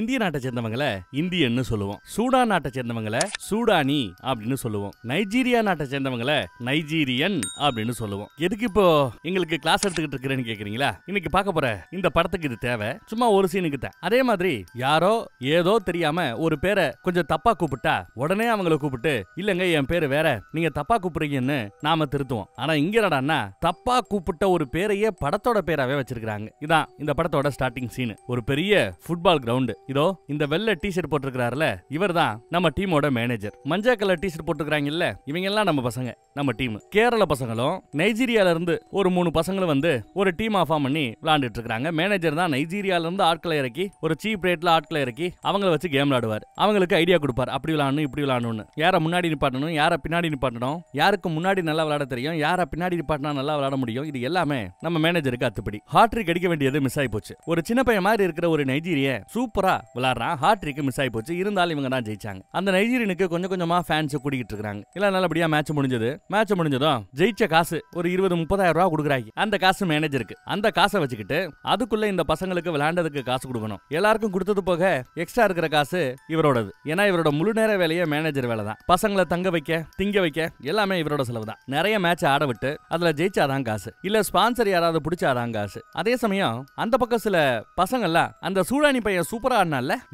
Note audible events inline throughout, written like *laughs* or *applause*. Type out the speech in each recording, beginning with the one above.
இந்திய நாட்டை சேர்ந்தவங்கள இந்தியன்னு சொல்லுவோம் சூடான் நாட்டை சேர்ந்தவங்கள சூடானி அப்படின்னு சொல்லுவோம் நைஜீரியா நாட்டை சேர்ந்தவங்கள நைஜீரியன் அப்படின்னு சொல்லுவோம் எதுக்கு இப்போ எங்களுக்கு கிளாஸ் எடுத்துக்கிட்டு இருக்கிறேன்னு கேக்குறீங்களா இன்னைக்கு பார்க்க போற இந்த படத்துக்கு இது தேவை சும்மா ஒரு சீனுக்கு தான் அதே மாதிரி யாரோ ஏதோ தெரியாம ஒரு பேரை கொஞ்சம் தப்பா கூப்பிட்டா உடனே அவங்கள கூப்பிட்டு இல்லங்க என் பேரு வேற நீங்க தப்பா கூப்பிடுறீங்கன்னு நாம திருத்துவோம் ஆனா இங்க என்னடான்னா தப்பா கூப்பிட்ட ஒரு பேரையே படத்தோட பேராவே வச்சிருக்காங்க இதான் இந்த படத்தோட ஸ்டார்டிங் சீன் ஒரு பெரிய ஃபுட்பால் கிரவுண்டு இதோ இந்த வெள்ளை டிஷர்ட் போட்டிருக்கிறாருல இவர் தான் நம்ம டீமோட மேனேஜர் மஞ்சள் கலர் டிஷர்ட் போட்டிருக்கிறாங்கல்ல இவங்க எல்லாம் நம்ம பசங்க நம்ம டீம் கேரள பசங்களும் நைஜீரியால இருந்து ஒரு மூணு பசங்களும் வந்து ஒரு டீம் ஃபார்ம் பண்ணி விளாண்டுட்டு இருக்காங்க மேனேஜர் தான் நைஜீரியால இருந்து ஆட்களை இறக்கி ஒரு சீப் ரேட்ல ஆட்களை இறக்கி அவங்கள வச்சு கேம் விளாடுவார் அவங்களுக்கு ஐடியா கொடுப்பார் அப்படி விளாடணும் இப்படி விளாடணும்னு யாரை முன்னாடி நிப்பாட்டணும் யாரை பின்னாடி நிப்பாட்டணும் யாருக்கு முன்னாடி நல்லா விளாட தெரியும் யாரை பின்னாடி நிப்பாட்டினா நல்லா விளாட முடியும் இது எல்லாமே நம்ம மேனேஜருக்கு அத்துப்படி ஹாட்ரிக் அடிக்க வேண்டியது மிஸ் ஆகி போச்சு ஒரு சின்ன பையன் மாதிரி இருக்கிற ஒரு நைஜீரிய சூப்பரா சூப்பரா விளாடுறான் ஹாட்ரிக்கு மிஸ் ஆகி போச்சு இருந்தாலும் இவங்க தான் ஜெயிச்சாங்க அந்த நைஜீரியனுக்கு கொஞ்சம் கொஞ்சமா ஃபேன்ஸ் கூட்டிகிட்டு இருக்காங்க இல்ல நல்லபடியா மேட்ச் முடிஞ்சது மேட்ச் முடிஞ்சதும் ஜெயிச்ச காசு ஒரு இருபது முப்பதாயிரம் ரூபா கொடுக்குறாங்க அந்த காசு மேனேஜருக்கு அந்த காசை வச்சுக்கிட்டு அதுக்குள்ள இந்த பசங்களுக்கு விளையாண்டதுக்கு காசு கொடுக்கணும் எல்லாருக்கும் கொடுத்தது போக எக்ஸ்ட்ரா இருக்கிற காசு இவரோடது ஏன்னா இவரோட முழு நேர வேலையே மேனேஜர் வேலை தான் பசங்களை தங்க வைக்க திங்க வைக்க எல்லாமே இவரோட செலவு தான் நிறைய மேட்ச் ஆட விட்டு அதுல ஜெயிச்சாதான் காசு இல்ல ஸ்பான்சர் யாராவது பிடிச்சாதான் காசு அதே சமயம் அந்த பக்கம் சில பசங்கள்லாம் அந்த சூடானி பையன் சூப்பரா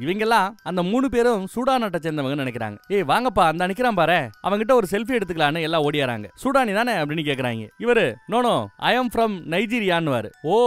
இவங்க எல்லாம் அந்த மூணு பேரும் சூடான் நாட்டை சேர்ந்தவங்க நினைக்கிறாங்க ஏய் வாங்கப்பா அந்த நினைக்கிறான் பாரு அவங்கிட்ட ஒரு செல்ஃபி எடுத்துக்கலான்னு எல்லாம் ஓடியாராங்க சூடானி தானே அப்படின்னு கேக்குறாங்க இவரு நோனோ ஐ எம் ஃப்ரம் நைஜீரியான்னு ஓ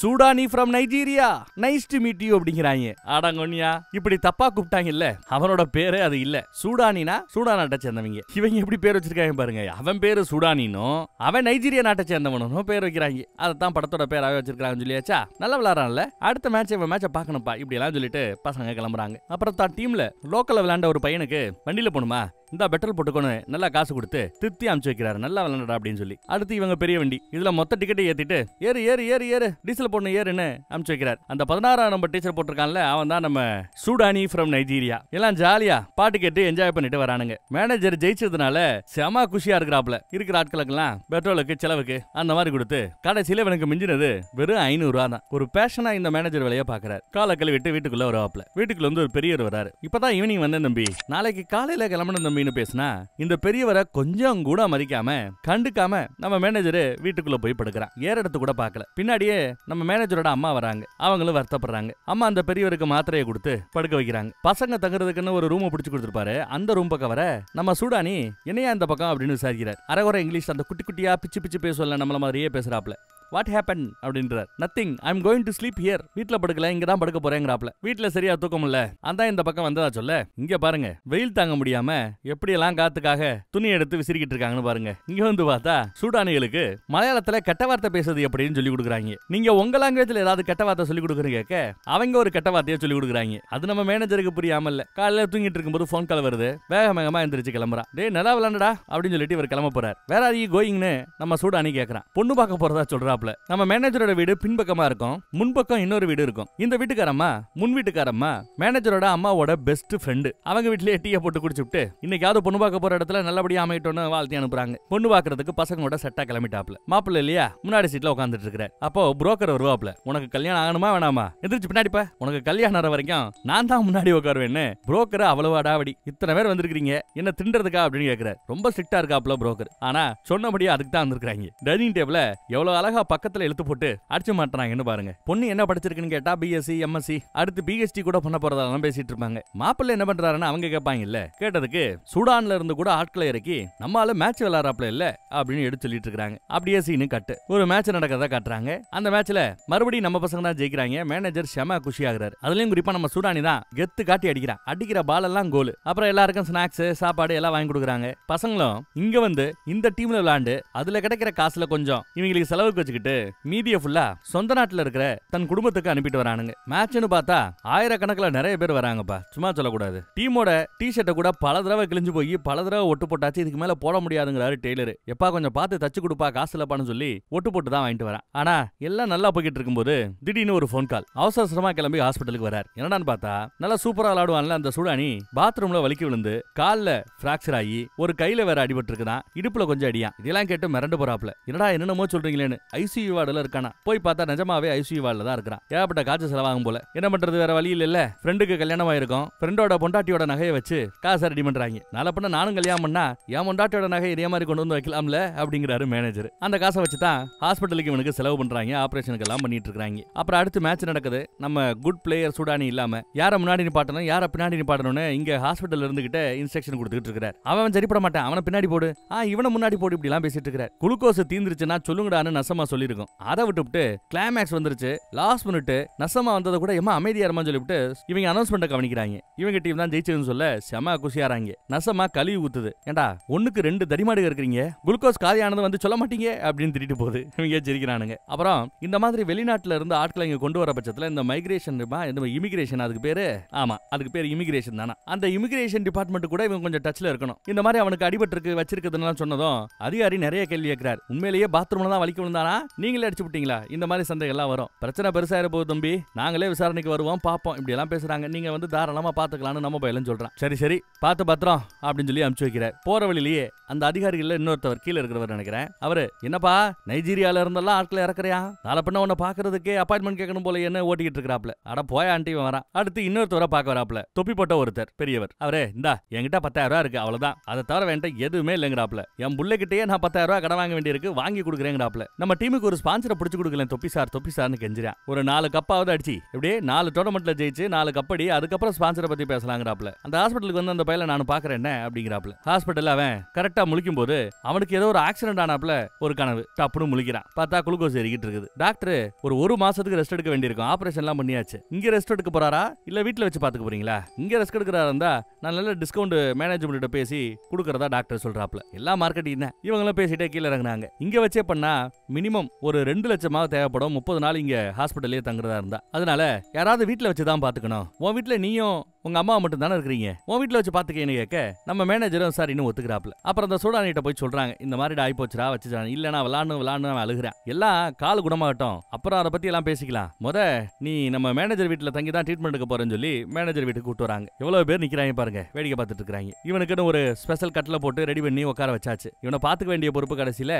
சூடானி from Nigeria nice to meet you அப்படிங்கிறாங்க ஆடாங்கொன்னியா இப்படி தப்பா கூப்பிட்டாங்க இல்ல அவனோட பேரு அது இல்ல சூடானினா சூடான் நாட்டை சேர்ந்தவங்க இவங்க எப்படி பேர் வச்சிருக்காங்க பாருங்க அவன் பேரு சூடானினும் அவன் நைஜீரியா நாட்டை சேர்ந்தவனும் பேர் வைக்கிறாங்க அதைத்தான் படத்தோட பேராவே வச்சிருக்காங்கன்னு சொல்லியாச்சா நல்லா விளாட்றான்ல அடுத்த மேட்ச் இவன் மேட்சை பார்க்கணும்ப்பா இப்படிலாம் சொல்லிட்டு பசங்க கிளம்புறாங்க அப்புறம் தான் டீம்ல லோக்கல்ல விளையாண்ட ஒரு பையனுக்கு வண்டியில போகணுமா இந்த பெட்ரோல் போட்டுக்கொண்டு நல்லா காசு கொடுத்து திருப்தி அமுச்சு வைக்கிறாரு நல்லா விளாண்டா அப்படின்னு சொல்லி அடுத்து இவங்க பெரிய வண்டி இதுல மொத்த டிக்கெட்டை ஏத்திட்டு ஏறு ஏறு ஏறு ஏறு டீசல் போடணும் ஏறுன்னு அமுச்சு வைக்கிறாரு அந்த பதினாறாம் நம்ம டீச்சர் போட்டிருக்கான்ல அவன் தான் நம்ம சூடானி ஃப்ரம் நைஜீரியா எல்லாம் ஜாலியா பாட்டு கேட்டு என்ஜாய் பண்ணிட்டு வரானுங்க மேனேஜர் ஜெயிச்சதுனால செம குஷியா இருக்கிறாப்ல இருக்கிற ஆட்களுக்கு எல்லாம் பெட்ரோலுக்கு செலவுக்கு அந்த மாதிரி கொடுத்து கடைசியில எனக்கு மிஞ்சினது வெறும் ஐநூறு ரூபா தான் ஒரு பேஷனா இந்த மேனேஜர் வேலையை பாக்குறாரு காலை கழுவிட்டு வீட்டுக்குள்ள வருவாப்ல வீட்டுக்குள்ள வந்து ஒரு பெரியவர் வராரு இப்பதான் ஈவினிங் வந்தேன் தம்பி நாளைக்கு காலையில கிளம்பணும் தம்பி மீனு பேசினா இந்த பெரியவரை கொஞ்சம் கூட மதிக்காம கண்டுக்காம நம்ம மேனேஜர் வீட்டுக்குள்ள போய் படுக்கிறான் ஏற இடத்து கூட பார்க்கல பின்னாடியே நம்ம மேனேஜரோட அம்மா வராங்க அவங்களும் வருத்தப்படுறாங்க அம்மா அந்த பெரியவருக்கு மாத்திரையை கொடுத்து படுக்க வைக்கிறாங்க பசங்க தங்குறதுக்குன்னு ஒரு ரூமை பிடிச்சி கொடுத்துருப்பாரு அந்த ரூம் பக்கம் வர நம்ம சூடானி என்னையா இந்த பக்கம் அப்படின்னு விசாரிக்கிறார் அரைகுறை இங்கிலீஷ் அந்த குட்டி குட்டியா பிச்சு பிச்சு பேசுவல நம்மள மாதிரியே பேசுறாப்ல வாட் ஹேப்பன் அப்படின்றார் nothing I am going to sleep here வீட்டில் படுக்கல இங்க தான் படுக்க போறேங்கிறாப்ல வீட்டில் சரியா தூக்கம் இல்ல அதான் இந்த பக்கம் வந்ததா சொல்ல இங்க பாருங்க வெயில் தாங்க முடியாம எப்படியெல்லாம் காத்துக்காக துணி எடுத்து விசிறிக்கிட்டு இருக்காங்கன்னு பாருங்க இங்க வந்து பார்த்தா சூடானிகளுக்கு மலையாளத்துல கெட்ட வார்த்தை பேசுறது எப்படின்னு சொல்லி கொடுக்குறாங்க நீங்க உங்க லாங்குவேஜ்ல ஏதாவது கெட்ட வார்த்தை சொல்லி கொடுக்குறீங்க கேட்க அவங்க ஒரு கெட்ட வார்த்தையை சொல்லி கொடுக்குறாங்க அது நம்ம மேனேஜருக்கு புரியாம இல்ல காலையில தூங்கிட்டு இருக்கும்போது போன் கால் வருது வேக வேகமா எந்திரிச்சு கிளம்புறான் டே நல்லா விளாண்டடா அப்படின்னு சொல்லிட்டு இவர் கிளம்ப போறாரு வேற அதிக கோயிங்னு நம்ம சூடானி கேட்கறான் பொண்ணு பார்க்க போறதா சொல்றாப்ல நம்ம மேனேஜரோட வீடு பின்பக்கமா இருக்கும் முன்பக்கம் இன்னொரு வீடு இருக்கும் இந்த வீட்டுக்காரம்மா முன் வீட்டுக்காரம்மா மேனேஜரோட அம்மாவோட பெஸ்ட் ஃப்ரெண்டு அவங்க வீட்டுலயே டீயை போட்டு குடிச்சுட்டு இன்னைக்கு இன்னைக்காவது பொண்ணு பார்க்க போற இடத்துல நல்லபடியா அமையட்டோன்னு வாழ்த்தி அனுப்புறாங்க பொண்ணு பாக்குறதுக்கு பசங்களோட செட்டா கிளம்பிட்டாப்ல மாப்பிள்ள இல்லையா முன்னாடி சீட்ல உட்காந்துட்டு இருக்கிறார் அப்போ புரோக்கர் வருவாப்ல உனக்கு கல்யாணம் ஆகணுமா வேணாமா எதிர்த்து பின்னாடிப்பா உனக்கு கல்யாணம் ஆற வரைக்கும் நான் தான் முன்னாடி உட்காருவேன்னு புரோக்கர் அவ்வளவு அடாவடி இத்தனை பேர் வந்திருக்கீங்க என்ன தின்றதுக்கா அப்படின்னு கேக்குற ரொம்ப ஸ்ட்ரிக்டா இருக்காப்ல புரோக்கர் ஆனா சொன்னபடியே அதுக்கு தான் வந்திருக்காங்க டைனிங் டேபிள எவ்வளவு அழகா பக்கத்துல எழுத்து போட்டு அடிச்சு மாட்டுறாங்கன்னு பாருங்க பொண்ணு என்ன படிச்சிருக்குன்னு கேட்டா பிஎஸ்சி எம்எஸ்சி அடுத்து பிஹெச்டி கூட பண்ண போறதெல்லாம் பேசிட்டு இருப்பாங்க மாப்பிள்ள என்ன பண்றாருன்னு அவங்க கேட்பாங்க இல்ல கேட்டதுக்கு சூடான்ல இருந்து கூட ஆட்களை இறக்கி நம்மால மேட்ச் விளாட்றாப்ல இல்ல அப்படின்னு எடுத்து சொல்லிட்டு இருக்காங்க அப்படியே சீனு கட்டு ஒரு மேட்ச் நடக்கிறதா காட்டுறாங்க அந்த மேட்ச்ல மறுபடியும் நம்ம பசங்க தான் ஜெயிக்கிறாங்க மேனேஜர் ஷெம குஷி ஆகுறாரு அதுலயும் குறிப்பா நம்ம சூடானி தான் கெத்து காட்டி அடிக்கிறான் அடிக்கிற பால் எல்லாம் கோல் அப்புறம் எல்லாருக்கும் ஸ்நாக்ஸ் சாப்பாடு எல்லாம் வாங்கி கொடுக்குறாங்க பசங்களும் இங்க வந்து இந்த டீம்ல விளையாண்டு அதுல கிடைக்கிற காசுல கொஞ்சம் இவங்களுக்கு செலவுக்கு வச்சுக்கிட்டு மீதிய ஃபுல்லா சொந்த நாட்டுல இருக்கிற தன் குடும்பத்துக்கு அனுப்பிட்டு வரானுங்க மேட்ச்னு பார்த்தா ஆயிரக்கணக்கில் நிறைய பேர் வராங்கப்பா சும்மா சொல்லக்கூடாது டீமோட டி ஷர்ட்டை கூட பல தடவை கிழிஞ்சு போய் பல தடவை ஒட்டு போட்டாச்சு இதுக்கு மேல போட முடியாதுங்கிறாரு டெய்லரு எப்பா கொஞ்சம் பார்த்து தச்சு கொடுப்பா காசு இல்லப்பான்னு சொல்லி ஒட்டு போட்டு தான் வாங்கிட்டு வரேன் ஆனா எல்லாம் நல்லா போய்கிட்டு இருக்கும்போது திடீர்னு ஒரு ஃபோன் கால் அவசர அவசரமா கிளம்பி ஹாஸ்பிட்டலுக்கு வரார் என்னடான்னு பார்த்தா நல்லா சூப்பரா விளாடுவான்ல அந்த சுடானி பாத்ரூம்ல வலிக்கி விழுந்து காலில் பிராக்சர் ஆகி ஒரு கையில வேற அடிபட்டு இருக்குதான் இடுப்புல கொஞ்சம் அடியா இதெல்லாம் கேட்டு மிரண்டு போறாப்ல என்னடா என்னென்னமோ சொல்றீங்களேன்னு ஐசியூ வார்டுல இருக்கானா போய் பார்த்தா நிஜமாவே ஐசியூ வார்டுல தான் இருக்கிறான் ஏகப்பட்ட காசு செலவாகும் போல என்ன பண்றது வேற வழி இல்ல ஃப்ரெண்டுக்கு கல்யாணம் ஆயிருக்கும் ஃப்ரெண்டோட பொண்டாட்டியோட நகையை வச்சு காசு ரெடி பண்றாங்க பண்ணிருக்கீங்க நல்லா பண்ண நானும் கல்யாணம் பண்ணா என் மொண்டாட்டோட நகை இதே மாதிரி கொண்டு வந்து வைக்கலாம்ல அப்படிங்கிறாரு மேனேஜர் அந்த காசை வச்சு தான் ஹாஸ்பிட்டலுக்கு இவனுக்கு செலவு பண்றாங்க ஆபரேஷனுக்கு எல்லாம் பண்ணிட்டு இருக்காங்க அப்புறம் அடுத்து மேட்ச் நடக்குது நம்ம குட் பிளேயர் சூடானி இல்லாம யார முன்னாடி நிப்பாட்டணும் யார பின்னாடி நிப்பாட்டணும்னு இங்க ஹாஸ்பிட்டல் இருந்துகிட்ட இன்ஸ்ட்ரக்ஷன் கொடுத்துட்டு இருக்கிறார் அவன் சரிப்பட மாட்டான் அவனை பின்னாடி போடு ஆ இவனை முன்னாடி போடு இப்படி எல்லாம் பேசிட்டு இருக்கிறார் குளுக்கோஸ் தீந்துருச்சுன்னா சொல்லுங்கடான்னு நசமா சொல்லிருக்கும் அதை விட்டுவிட்டு கிளைமேக்ஸ் வந்துருச்சு லாஸ்ட் மினிட் நசமா வந்ததை கூட எம்மா அமைதியா இருமான்னு சொல்லிவிட்டு இவங்க அனௌன்ஸ்மெண்ட்டை கவனிக்கிறாங்க இவங்க டீம் தான் ஜெயிச்சதுன்னு சொல்ல செம குஷியாராங்க நசமா கழுவி ஊத்துது ஏண்டா ஒண்ணுக்கு ரெண்டு தடிமாடுக இருக்கிறீங்க குளுக்கோஸ் காதியானது வந்து சொல்ல மாட்டீங்க அப்படின்னு திட்டிட்டு போகுது இவங்க சிரிக்கிறானுங்க அப்புறம் இந்த மாதிரி வெளிநாட்டுல இருந்து ஆட்களை இங்க கொண்டு வர பட்சத்துல இந்த மைக்ரேஷன் இந்த இமிகிரேஷன் அதுக்கு பேரு ஆமா அதுக்கு பேர் இமிகிரேஷன் தானா அந்த இமிகிரேஷன் டிபார்ட்மெண்ட் கூட இவங்க கொஞ்சம் டச்ல இருக்கணும் இந்த மாதிரி அவனுக்கு இருக்கு வச்சிருக்கிறதுனால சொன்னதும் அதிகாரி நிறைய கேள்வி கேட்கிறார் உண்மையிலேயே பாத்ரூம்ல தான் வலிக்க விழுந்தானா நீங்களே அடிச்சு விட்டீங்களா இந்த மாதிரி சந்தேகம் எல்லாம் வரும் பிரச்சனை பெருசா போகுது தம்பி நாங்களே விசாரணைக்கு வருவோம் பார்ப்போம் இப்படி எல்லாம் பேசுறாங்க நீங்க வந்து தாராளமா பாத்துக்கலாம்னு நம்ம பயிலும் சொல்றான் சரி சரி பார்த்து பத்திரம் அப்படின்னு சொல்லி அமுச்சு வைக்கிறார் போற வழியிலேயே அந்த அதிகாரிகள்ல இன்னொருத்தவர் கீழே இருக்கிறவர் நினைக்கிறேன் அவரு என்னப்பா நைஜீரியால இருந்தெல்லாம் ஆட்களை இறக்குறியா நாளை பண்ண உன்ன பாக்குறதுக்கு அப்பாயின்மெண்ட் கேட்கணும் போல என்ன ஓட்டிக்கிட்டு இருக்கிறாப்ல அட போய் ஆண்டி வரா அடுத்து இன்னொருத்தவரை பார்க்க வராப்ல தொப்பி போட்ட ஒருத்தர் பெரியவர் அவரே இந்தா என்கிட்ட பத்தாயிரம் ரூபா இருக்கு அவ்வளவுதான் அதை தவிர வேண்டாம் எதுவுமே இல்லைங்கிறாப்ல என் புள்ளைகிட்டயே நான் பத்தாயிரம் ரூபா கடன் வாங்க வேண்டியிருக்கு வாங்கி கொடுக்குறேங்கிறாப்ல நம்ம டீமுக்கு ஒரு ஸ்பான்சரை பிடிச்சி கொடுக்கல தொப்பி சார் தொப்பி சார்னு கெஞ்சிறான் ஒரு நாலு கப்பாவது அடிச்சு இப்படியே நாலு டோர்னமெண்ட்ல ஜெயிச்சு நாலு கப்படி அதுக்கப்புறம் ஸ்பான்சரை பத்தி பேசலாங்கிறாப்ல அந்த ஹாஸ்பிட்டலுக்கு வந்து அந்த பையல நான் பாக்குறேன் பாக்குற என்ன அப்படிங்கிறாப்ல ஹாஸ்பிட்டல்ல அவன் கரெக்டா முழிக்கும் போது அவனுக்கு ஏதோ ஒரு ஆக்சிடென்ட் ஆனாப்ல ஒரு கனவு டப்புனு முழிக்கிறான் பார்த்தா குளுக்கோஸ் ஏறிக்கிட்டு இருக்குது டாக்டர் ஒரு ஒரு மாசத்துக்கு ரெஸ்ட் எடுக்க வேண்டியிருக்கும் ஆபரேஷன் எல்லாம் பண்ணியாச்சு இங்க ரெஸ்ட் எடுக்க போறாரா இல்ல வீட்டுல வச்சு பாத்துக்க போறீங்களா இங்க ரெஸ்ட் எடுக்கிறாரா இருந்தா நான் நல்ல டிஸ்கவுண்ட் மேனேஜ்மெண்ட் பேசி கொடுக்கறதா டாக்டர் சொல்றாப்ல எல்லா மார்க்கெட்டிங் தான் இவங்களும் பேசிட்டே கீழே இறங்குனாங்க இங்க வச்சே பண்ணா மினிமம் ஒரு ரெண்டு லட்சமாவது தேவைப்படும் முப்பது நாள் இங்க ஹாஸ்பிட்டல்லே தங்குறதா இருந்தா அதனால யாராவது வீட்டுல வச்சுதான் பாத்துக்கணும் உன் வீட்டுல நீயும் உங்க அம்மா மட்டும் தானே இருக்கிறீங்க உன் வீட்டில் வச்சு பாத்துக்கேன்னு கேட்க நம்ம மேனேஜரும் சார் இன்னும் ஒத்துக்கிறாப்ல அப்புறம் அந்த சூடானிட்ட போய் சொல்றாங்க இந்த மாதிரி ஆயி போச்சுரா வச்சுட்டான் இல்ல நான் விளாண்டு விளாண்டு நான் அழுகிறேன் எல்லாம் கால் குணமாகட்டும் அப்புறம் அதை பத்தி எல்லாம் பேசிக்கலாம் முத நீ நம்ம மேனேஜர் வீட்டில் தங்கி தான் ட்ரீட்மெண்ட்டுக்கு போறேன்னு சொல்லி மேனேஜர் வீட்டுக்கு கூட்டு வராங்க எவ்வளவு பேர் நிக்கிறாங்க பாருங்க வேடிக்கை பார்த்துட்டு இருக்கிறாங்க இவனுக்குன்னு ஒரு ஸ்பெஷல் கட்டில் போட்டு ரெடி பண்ணி உட்கார வச்சாச்சு இவனை பார்த்துக்க வேண்டிய பொறுப்பு கடைசியில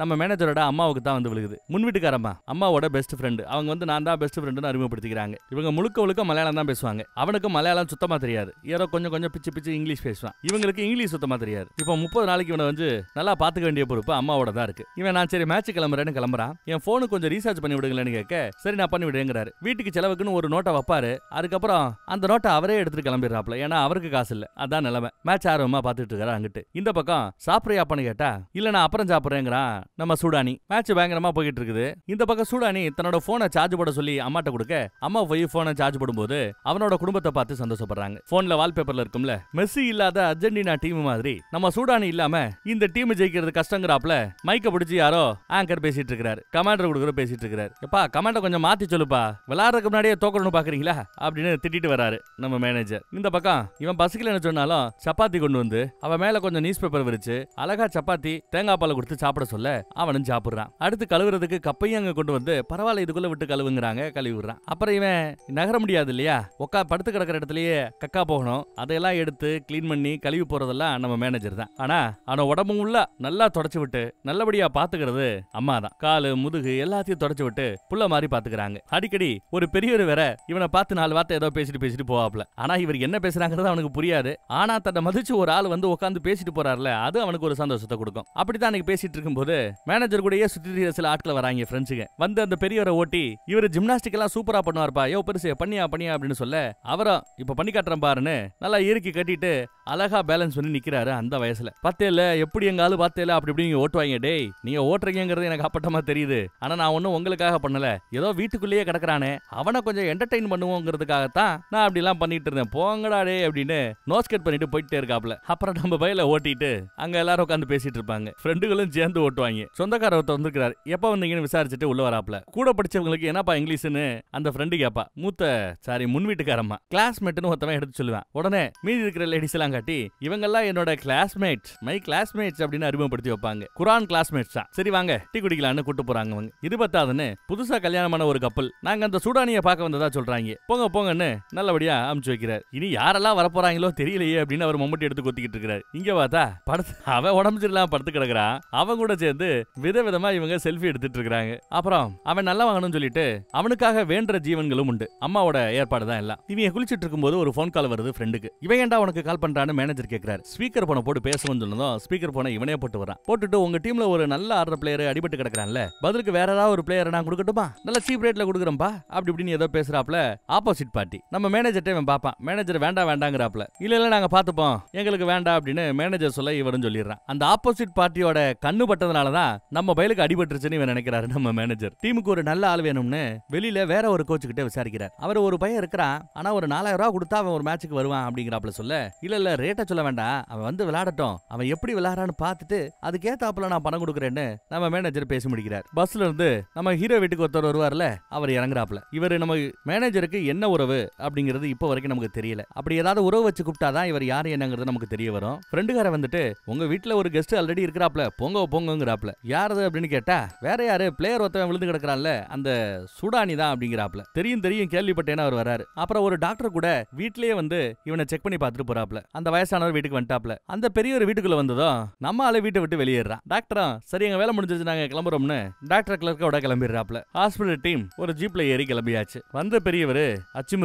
நம்ம மேனேஜரோட அம்மாவுக்கு தான் வந்து விழுகுது முன் வீட்டுக்காரம்மா அம்மாவோட பெஸ்ட் ஃப்ரெண்டு அவங்க வந்து நான் தான் பெஸ்ட் ஃப்ரெண்டுன்னு அறிமுகப்படுத்திக்கிறாங்க இவங்க முழுக்க முழுக்க மலையாளம் தான் பேசுவாங்க அவனுக்கு மலையாளம் சுத்தமாக தெரியாது ஏதோ கொஞ்சம் கொஞ்சம் பிச்சு பிச்சு இங்கிலீஷ் பேசுவான் இவங்களுக்கு இங்கிலீஷ் சுத்தமாக தெரியாது இப்போ முப்பது நாளைக்கு இவனை வந்து நல்லா பார்த்துக்க வேண்டிய பொறுப்பு அம்மாவோட தான் இருக்கு இவன் நான் சரி மேட்ச் கிளம்புறேன்னு கிளம்புறான் என் ஃபோனு கொஞ்சம் ரீசார்ஜ் பண்ணி விடுங்களேன்னு கேட்க சரி நான் பண்ணி விடுங்கிறாரு வீட்டுக்கு செலவுக்குன்னு ஒரு நோட்டை வைப்பாரு அதுக்கப்புறம் அந்த நோட்டை அவரே எடுத்துட்டு கிளம்பிடுறாப்ல ஏன்னா அவருக்கு காசு இல்லை அதான் நிலைமை மேட்ச் ஆர்வமா பார்த்துட்டு இருக்காரு அங்கிட்டு இந்த பக்கம் சாப்பிட்றியாப்பான்னு கேட்டா இல்லை நான் அப்புறம் சாப்பிட்றேங்கிறான் நம்ம சூடானி மேட்ச் பயங்கரமா போயிட்டு இருக்குது இந்த பக்கம் சூடானி தன்னோட போனை சார்ஜ் போட சொல்லி அம்மாட்ட கொடுக்க அம்மா போய் போனை சார்ஜ் போடும்போது அவனோட குடும்பத்தை பார்த்து சந்தோஷப்படுறாங்க போன்ல வால்பேப்பர்ல இருக்கும்ல மெஸ்ஸி இல்லாத அர்ஜென்டினா டீம் மாதிரி நம்ம சூடானி இல்லாம இந்த டீம் ஜெயிக்கிறது கஷ்டங்கிறாப்ல மைக்க பிடிச்சி யாரோ ஆங்கர் பேசிட்டு இருக்கிறாரு கமாண்டர் கொடுக்குற பேசிட்டு இருக்கிறாரு எப்பா கமாண்டர் கொஞ்சம் மாத்தி சொல்லுப்பா விளையாடுறதுக்கு முன்னாடியே தோக்கணும்னு பாக்குறீங்களா அப்படின்னு திட்டிட்டு வராரு நம்ம மேனேஜர் இந்த பக்கம் இவன் பசிக்கல என்ன சொன்னாலும் சப்பாத்தி கொண்டு வந்து அவன் மேல கொஞ்சம் நியூஸ் பேப்பர் விரிச்சு அழகா சப்பாத்தி தேங்காய் பால் கொடுத்து சாப்பிட சொல்ல அவனும் சாப்பிடுறான் அடுத்து கழுவுறதுக்கு கப்பையும் அங்க கொண்டு வந்து பரவாயில்ல இதுக்குள்ள விட்டு கழுவுங்கிறாங்க கழுவிடுறான் அப்புறம் இவன் நகர முடியாது இல்லையா உக்கா படுத்து கிடக்கிற இடத்துலயே கக்கா போகணும் அதையெல்லாம் எடுத்து கிளீன் பண்ணி கழுவி போறதெல்லாம் நம்ம மேனேஜர் தான் ஆனா அவன் உடம்பும் உள்ள நல்லா தொடச்சு விட்டு நல்லபடியா பாத்துக்கிறது அம்மா தான் காலு முதுகு எல்லாத்தையும் தொடச்சு விட்டு புள்ள மாதிரி பாத்துக்கிறாங்க அடிக்கடி ஒரு பெரியவர் வேற இவனை பார்த்து நாலு வார்த்தை ஏதோ பேசிட்டு பேசிட்டு போவாப்ல ஆனா இவர் என்ன பேசுறாங்கிறது அவனுக்கு புரியாது ஆனா தன்னை மதிச்சு ஒரு ஆள் வந்து உட்காந்து பேசிட்டு போறாருல அது அவனுக்கு ஒரு சந்தோஷத்தை கொடுக்கும் அப்படித்தான் அன்னைக்கு பேசிட்டு இருக்கும்போது மேனேஜர் கூடயே சுத்திட்டு சில ஆட்கள் வராங்க ஃப்ரெண்ட்ஸுங்க வந்து அந்த பெரியவரை ஓட்டி இவர் ஜிம்னாஸ்டிக் எல்லாம் சூப்பரா பண்ணுவார்ப்பா யோ பெருசு பண்ணியா பண்ணியா அப்படின்னு சொல்ல அவரும் இப்ப பண்ணி காட்டுறேன் பாருன்னு நல்லா இறுக்கி கட்டிட்டு அழகா பேலன்ஸ் பண்ணி நிக்கிறாரு அந்த வயசுல இல்ல எப்படி எங்க ஆளு பார்த்தேல அப்படி இப்படி நீங்க ஓட்டுவாங்க டேய் நீங்க ஓட்டுறீங்கிறது எனக்கு அப்பட்டமா தெரியுது ஆனா நான் ஒன்னும் உங்களுக்காக பண்ணல ஏதோ வீட்டுக்குள்ளேயே கிடக்குறானே அவனை கொஞ்சம் என்டர்டைன் பண்ணுவோங்கிறதுக்காகத்தான் நான் அப்படிலாம் பண்ணிட்டு இருந்தேன் போங்கடா டே அப்படின்னு நோஸ்கட் பண்ணிட்டு போயிட்டே இருக்காப்ல அப்புறம் நம்ம பயில ஓட்டிட்டு அங்க எல்லாரும் உட்காந்து பேசிட்டு இருப்பாங்க ஃப்ரெண்டுகளும் சேர்ந்து ஓட்டுவாங்க கூப்பிடுறாங்க சொந்தக்கார ஒருத்தர் வந்திருக்கிறாரு எப்போ வந்தீங்கன்னு விசாரிச்சுட்டு உள்ள வராப்ல கூட படிச்சவங்களுக்கு என்னப்பா இங்கிலீஷ்னு அந்த ஃப்ரெண்டு கேப்பா மூத்த சாரி முன் வீட்டுக்காரம்மா கிளாஸ்மேட்னு ஒருத்தவன் எடுத்து சொல்லுவேன் உடனே மீதி இருக்கிற லேடிஸ் எல்லாம் காட்டி இவங்கெல்லாம் என்னோட கிளாஸ்மேட் மை கிளாஸ்மேட்ஸ் அப்படின்னு அறிமுகப்படுத்தி வைப்பாங்க குரான் கிளாஸ்மேட்ஸ் தான் சரி வாங்க டீ குடிக்கலாம்னு கூட்டு போறாங்க அவங்க இது பத்தாதுன்னு புதுசா கல்யாணமான ஒரு கப்பல் நாங்க அந்த சூடானிய பார்க்க வந்ததா சொல்றாங்க போங்க போங்கன்னு நல்லபடியா அமுச்சு வைக்கிறார் இனி யாரெல்லாம் வரப்போறாங்களோ தெரியலையே அப்படின்னு அவர் மம்முட்டி எடுத்து கொத்திக்கிட்டு இருக்கிறார் இங்க பார்த்தா படத்து அவன் உடம்பு சரியில்லாம படுத்து கிடக்குறான் அவன் கூட சேர்ந்து வந்து விதவிதமா இவங்க செல்ஃபி எடுத்துட்டு இருக்காங்க அப்புறம் அவன் நல்லா வாங்கணும்னு சொல்லிட்டு அவனுக்காக வேண்ட ஜீவன்களும் உண்டு அம்மாவோட ஏற்பாடு தான் எல்லாம் இவங்க குளிச்சிட்டு இருக்கும்போது ஒரு ஃபோன் கால் வருது ஃப்ரெண்டுக்கு இவன் ஏன்டா உனக்கு கால் பண்றான்னு மேனேஜர் கேட்கிறார் ஸ்பீக்கர் போன போட்டு பேசணும்னு சொன்னதும் ஸ்பீக்கர் போன இவனே போட்டு வரான் போட்டுட்டு உங்க டீம்ல ஒரு நல்ல ஆடுற பிளேயர் அடிபட்டு கிடக்குறான்ல பதிலுக்கு வேற ஏதாவது ஒரு பிளேயர் நான் கொடுக்கட்டுமா நல்ல சீப் ரேட்ல கொடுக்குறேன்பா அப்படி இப்படின்னு ஏதோ பேசுறாப்ல ஆப்போசிட் பார்ட்டி நம்ம மேனேஜர்ட்டே இவன் பார்ப்பான் மேனேஜர் வேண்டாம் வேண்டாங்கிறாப்ல இல்ல இல்ல நாங்க பாத்துப்போம் எங்களுக்கு வேண்டாம் அப்படின்னு மேனேஜர் சொல்ல இவரும் சொல்லிடுறான் அந்த ஆப்போசிட் பார்ட்டியோட கண்ணு பட்டதுனால தான் நம்ம பயலுக்கு அடிபட்டுருச்சுன்னு இவன் நினைக்கிறாரு நம்ம மேனேஜர் டீமுக்கு ஒரு நல்ல ஆள் வேணும்னு வெளியில வேற ஒரு கோச்சு கிட்ட விசாரிக்கிறார் அவர் ஒரு பையன் இருக்கிறான் ஆனா ஒரு நாலாயிரம் ரூபா கொடுத்தா அவன் ஒரு மேட்சுக்கு வருவான் அப்படிங்கிறாப்ல சொல்ல இல்ல இல்ல ரேட்டை சொல்ல வேண்டாம் அவன் வந்து விளையாடட்டும் அவன் எப்படி விளையாடுறான்னு பார்த்துட்டு அதுக்கேத்தாப்புல நான் பணம் கொடுக்குறேன்னு நம்ம மேனேஜர் பேசி முடிக்கிறார் பஸ்ல இருந்து நம்ம ஹீரோ வீட்டுக்கு ஒருத்தர் வருவார்ல அவர் இறங்குறாப்ல இவர் நம்ம மேனேஜருக்கு என்ன உறவு அப்படிங்கிறது இப்போ வரைக்கும் நமக்கு தெரியல அப்படி ஏதாவது உறவு வச்சு கூப்பிட்டாதான் இவர் யார் என்னங்கிறது நமக்கு தெரிய வரும் ஃப்ரெண்டுக்கார வந்துட்டு உங்க வீட்டுல ஒரு கெஸ்ட் ஆல்ரெடி இருக்கிறாப்ல பொங்க போங்கிறாப்ல அப்படிங்கிறாப்ல யாரது அப்படின்னு கேட்டா வேற யாரு பிளேயர் ஒருத்தவன் விழுந்து கிடக்குறான்ல அந்த சுடானி தான் அப்படிங்கிறாப்ல தெரியும் தெரியும் கேள்விப்பட்டேன்னு அவர் வராரு அப்புறம் ஒரு டாக்டர் கூட வீட்லயே வந்து இவனை செக் பண்ணி பார்த்துட்டு போறாப்ல அந்த வயசானவர் வீட்டுக்கு வந்துட்டாப்ல அந்த பெரியவர் வீட்டுக்குள்ள வந்ததும் நம்ம ஆளை வீட்டை விட்டு வெளியேறான் டாக்டரா சரி எங்க வேலை முடிஞ்சிருச்சு நாங்க கிளம்புறோம்னு டாக்டர் கிளர்க்கோட கிளம்பிடுறாப்ல ஹாஸ்பிட்டல் டீம் ஒரு ஜீப்ல ஏறி கிளம்பியாச்சு வந்த பெரியவர்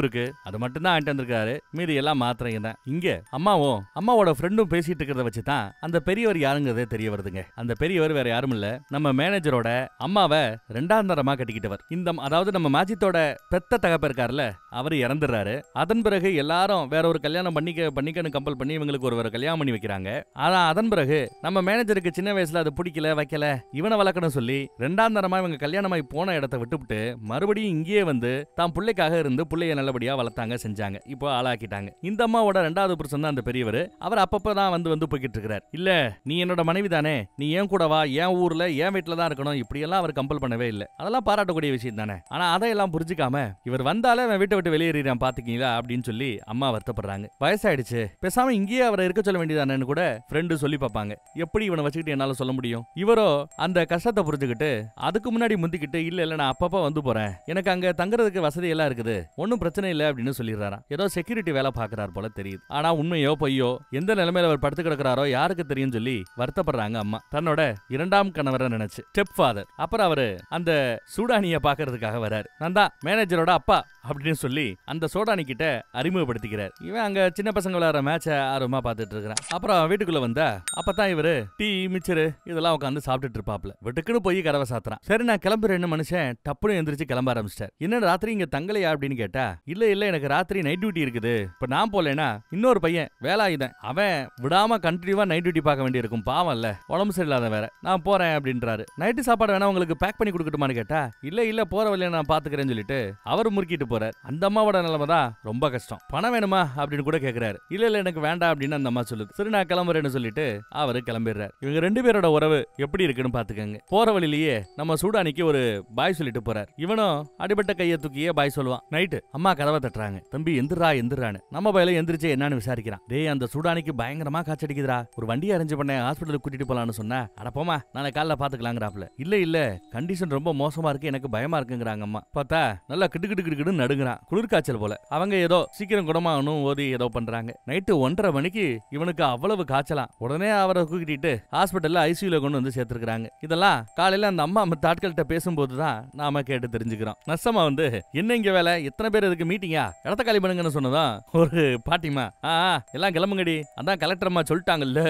இருக்கு அது மட்டும் தான் ஆண்டு வந்திருக்காரு மீதி எல்லாம் மாத்திரைங்க தான் இங்க அம்மாவும் அம்மாவோட ஃப்ரெண்டும் பேசிட்டு இருக்கிறத வச்சு தான் அந்த பெரியவர் யாருங்கிறதே தெரிய வருதுங்க அந்த பெரியவர் வேற வேற யாரும் இல்ல நம்ம மேனேஜரோட அம்மாவை ரெண்டாம் தரமா கட்டிக்கிட்டவர் இந்த அதாவது நம்ம மாஜித்தோட பெத்த தகப்ப இருக்காருல்ல அவர் இறந்துடுறாரு அதன் பிறகு எல்லாரும் வேற ஒரு கல்யாணம் பண்ணிக்க பண்ணிக்கன்னு கம்பல் பண்ணி இவங்களுக்கு ஒரு ஒரு கல்யாணம் பண்ணி வைக்கிறாங்க ஆனா அதன் பிறகு நம்ம மேனேஜருக்கு சின்ன வயசுல அது பிடிக்கல வைக்கல இவனை வளர்க்கணும் சொல்லி ரெண்டாம் தரமா இவங்க கல்யாணமாய் போன இடத்த விட்டுவிட்டு மறுபடியும் இங்கேயே வந்து தான் பிள்ளைக்காக இருந்து பிள்ளைய நல்லபடியா வளர்த்தாங்க செஞ்சாங்க இப்போ ஆளாக்கிட்டாங்க இந்த அம்மாவோட ரெண்டாவது புருஷன் தான் அந்த பெரியவர் அவர் அப்பப்போ தான் வந்து வந்து போய்கிட்டு இருக்கிறார் இல்ல நீ என்னோட மனைவி தானே நீ ஏன் கூட வா என் ஊர்ல என் வீட்டில் தான் இருக்கணும் இப்படியெல்லாம் அவர் கம்பல் பண்ணவே இல்லை அதெல்லாம் பாராட்டக்கூடிய விஷயம் தானே ஆனா அதையெல்லாம் புரிஞ்சுக்காம இவர் வந்தாலே அவன் வீட்டை விட்டு வெளியேறான் பாத்துக்கீங்களா அப்படின்னு சொல்லி அம்மா வருத்தப்படுறாங்க வயசாயிடுச்சு பேசாம இங்கேயே அவரை இருக்க சொல்ல வேண்டியதானு கூட ஃப்ரெண்டு சொல்லி பார்ப்பாங்க எப்படி இவனை வச்சுக்கிட்டு என்னால சொல்ல முடியும் இவரோ அந்த கஷ்டத்தை புரிஞ்சுக்கிட்டு அதுக்கு முன்னாடி முந்திக்கிட்டு இல்ல இல்ல நான் அப்பப்போ வந்து போறேன் எனக்கு அங்க தங்குறதுக்கு வசதி எல்லாம் இருக்குது ஒன்னும் பிரச்சனை இல்லை அப்படின்னு சொல்லிடுறாராம் ஏதோ செக்யூரிட்டி வேலை பாக்குறாரு போல தெரியுது ஆனா உண்மையோ பொய்யோ எந்த நிலைமையில அவர் படுத்து கிடக்கிறாரோ யாருக்கு தெரியும் சொல்லி வருத்தப்படுறாங்க அம்மா தன்னோட இரண்டாம் கணவரை நினைச்சு ஸ்டெப் ஃபாதர் அப்புறம் அவரு அந்த சூடானிய பாக்குறதுக்காக வராரு நான் தான் மேனேஜரோட அப்பா அப்படின்னு சொல்லி அந்த சோடானி கிட்ட அறிமுகப்படுத்திக்கிறார் இவன் அங்க சின்ன பசங்க விளையாடுற மேட்சை ஆர்வமா பார்த்துட்டு இருக்கிறான் அப்புறம் வீட்டுக்குள்ள வந்த அப்பதான் இவரு டீ மிச்சரு இதெல்லாம் உட்காந்து சாப்பிட்டுட்டு இருப்பாப்ல வெட்டுக்குன்னு போய் கடவை சாத்துறான் சரி நான் கிளம்புற என்ன மனுஷன் டப்புனு எந்திரிச்சு கிளம்ப ஆரம்பிச்சிட்டார் என்ன ராத்திரி இங்க தங்கலையா அப்படின்னு கேட்டா இல்ல இல்ல எனக்கு ராத்திரி நைட் டியூட்டி இருக்குது இப்ப நான் போலனா இன்னொரு பையன் வேலை ஆயுதன் அவன் விடாம கண்டினியூவா நைட் டியூட்டி பார்க்க வேண்டியிருக்கும் பாவம் இல்ல உடம்பு சரியில்லாத வேற நான் போறேன் அப்படின்றாரு நைட்டு சாப்பாடு வேணா உங்களுக்கு பேக் பண்ணி கொடுக்கட்டுமான்னு கேட்டா இல்லை இல்லை போற வழியை நான் பாத்துக்கிறேன்னு சொல்லிட்டு அவர் முறுக்கிட்டு போறாரு அந்த அம்மாவோட நிலைமை தான் ரொம்ப கஷ்டம் பணம் வேணுமா அப்படின்னு கூட கேக்குறாரு இல்லை இல்லை எனக்கு வேண்டாம் அப்படின்னு அந்த அம்மா சொல்லுது சரி நான் கிளம்புறேன்னு சொல்லிட்டு அவர் கிளம்பிடுறாரு இவங்க ரெண்டு பேரோட உறவு எப்படி இருக்குன்னு பாத்துக்கங்க போற வழியிலேயே நம்ம சூடானிக்கு ஒரு பாய் சொல்லிட்டு போறாரு இவனும் அடிபட்ட கையை தூக்கியே பாய் சொல்லுவான் நைட்டு அம்மா கதவை தட்டுறாங்க தம்பி எந்திரா எந்திரான்னு நம்ம பயில எந்திரிச்சே என்னன்னு விசாரிக்கிறான் டேய் அந்த சூடானிக்கு பயங்கரமா காச்சடிக்குதுரா ஒரு வண்டியை அரேஞ்ச் பண்ண ஹாஸ்பிட்டலுக்கு கூட்டிட்டு போலான்னு சொன்னா அடப்போமா நாளை காலைல பாத்துக்கலாங்கிறாப்ல இல்ல இல்ல கண்டிஷன் ரொம்ப மோசமா இருக்கு எனக்கு பயமா இருக்குங்கிறாங்க அம்மா பார்த்தா நல்லா கிட்டு கிட்டு கிட்டுன்னு நடுங்கிறான் குளிர்காய்ச்சல் போல அவங்க ஏதோ சீக்கிரம் குணமாகணும் ஓதி ஏதோ பண்றாங்க நைட்டு ஒன்றரை மணிக்கு இவனுக்கு அவ்வளவு காய்ச்சலாம் உடனே அவரை கூட்டிட்டு ஹாஸ்பிட்டல்ல ஐசியூல கொண்டு வந்து சேர்த்திருக்கிறாங்க இதெல்லாம் காலையில அந்த அம்மா அந்த ஆட்கள்கிட்ட பேசும்போது தான் நாம கேட்டு தெரிஞ்சுக்கிறோம் நஷ்டமா வந்து என்ன இங்க வேலை எத்தனை பேர் இருக்கு மீட்டிங்கா இடத்த காலி பண்ணுங்கன்னு சொன்னதான் ஒரு பாட்டிமா ஆ எல்லாம் கிளம்புங்கடி அதான் கலெக்டர் அம்மா சொல்லிட்டாங்கல்ல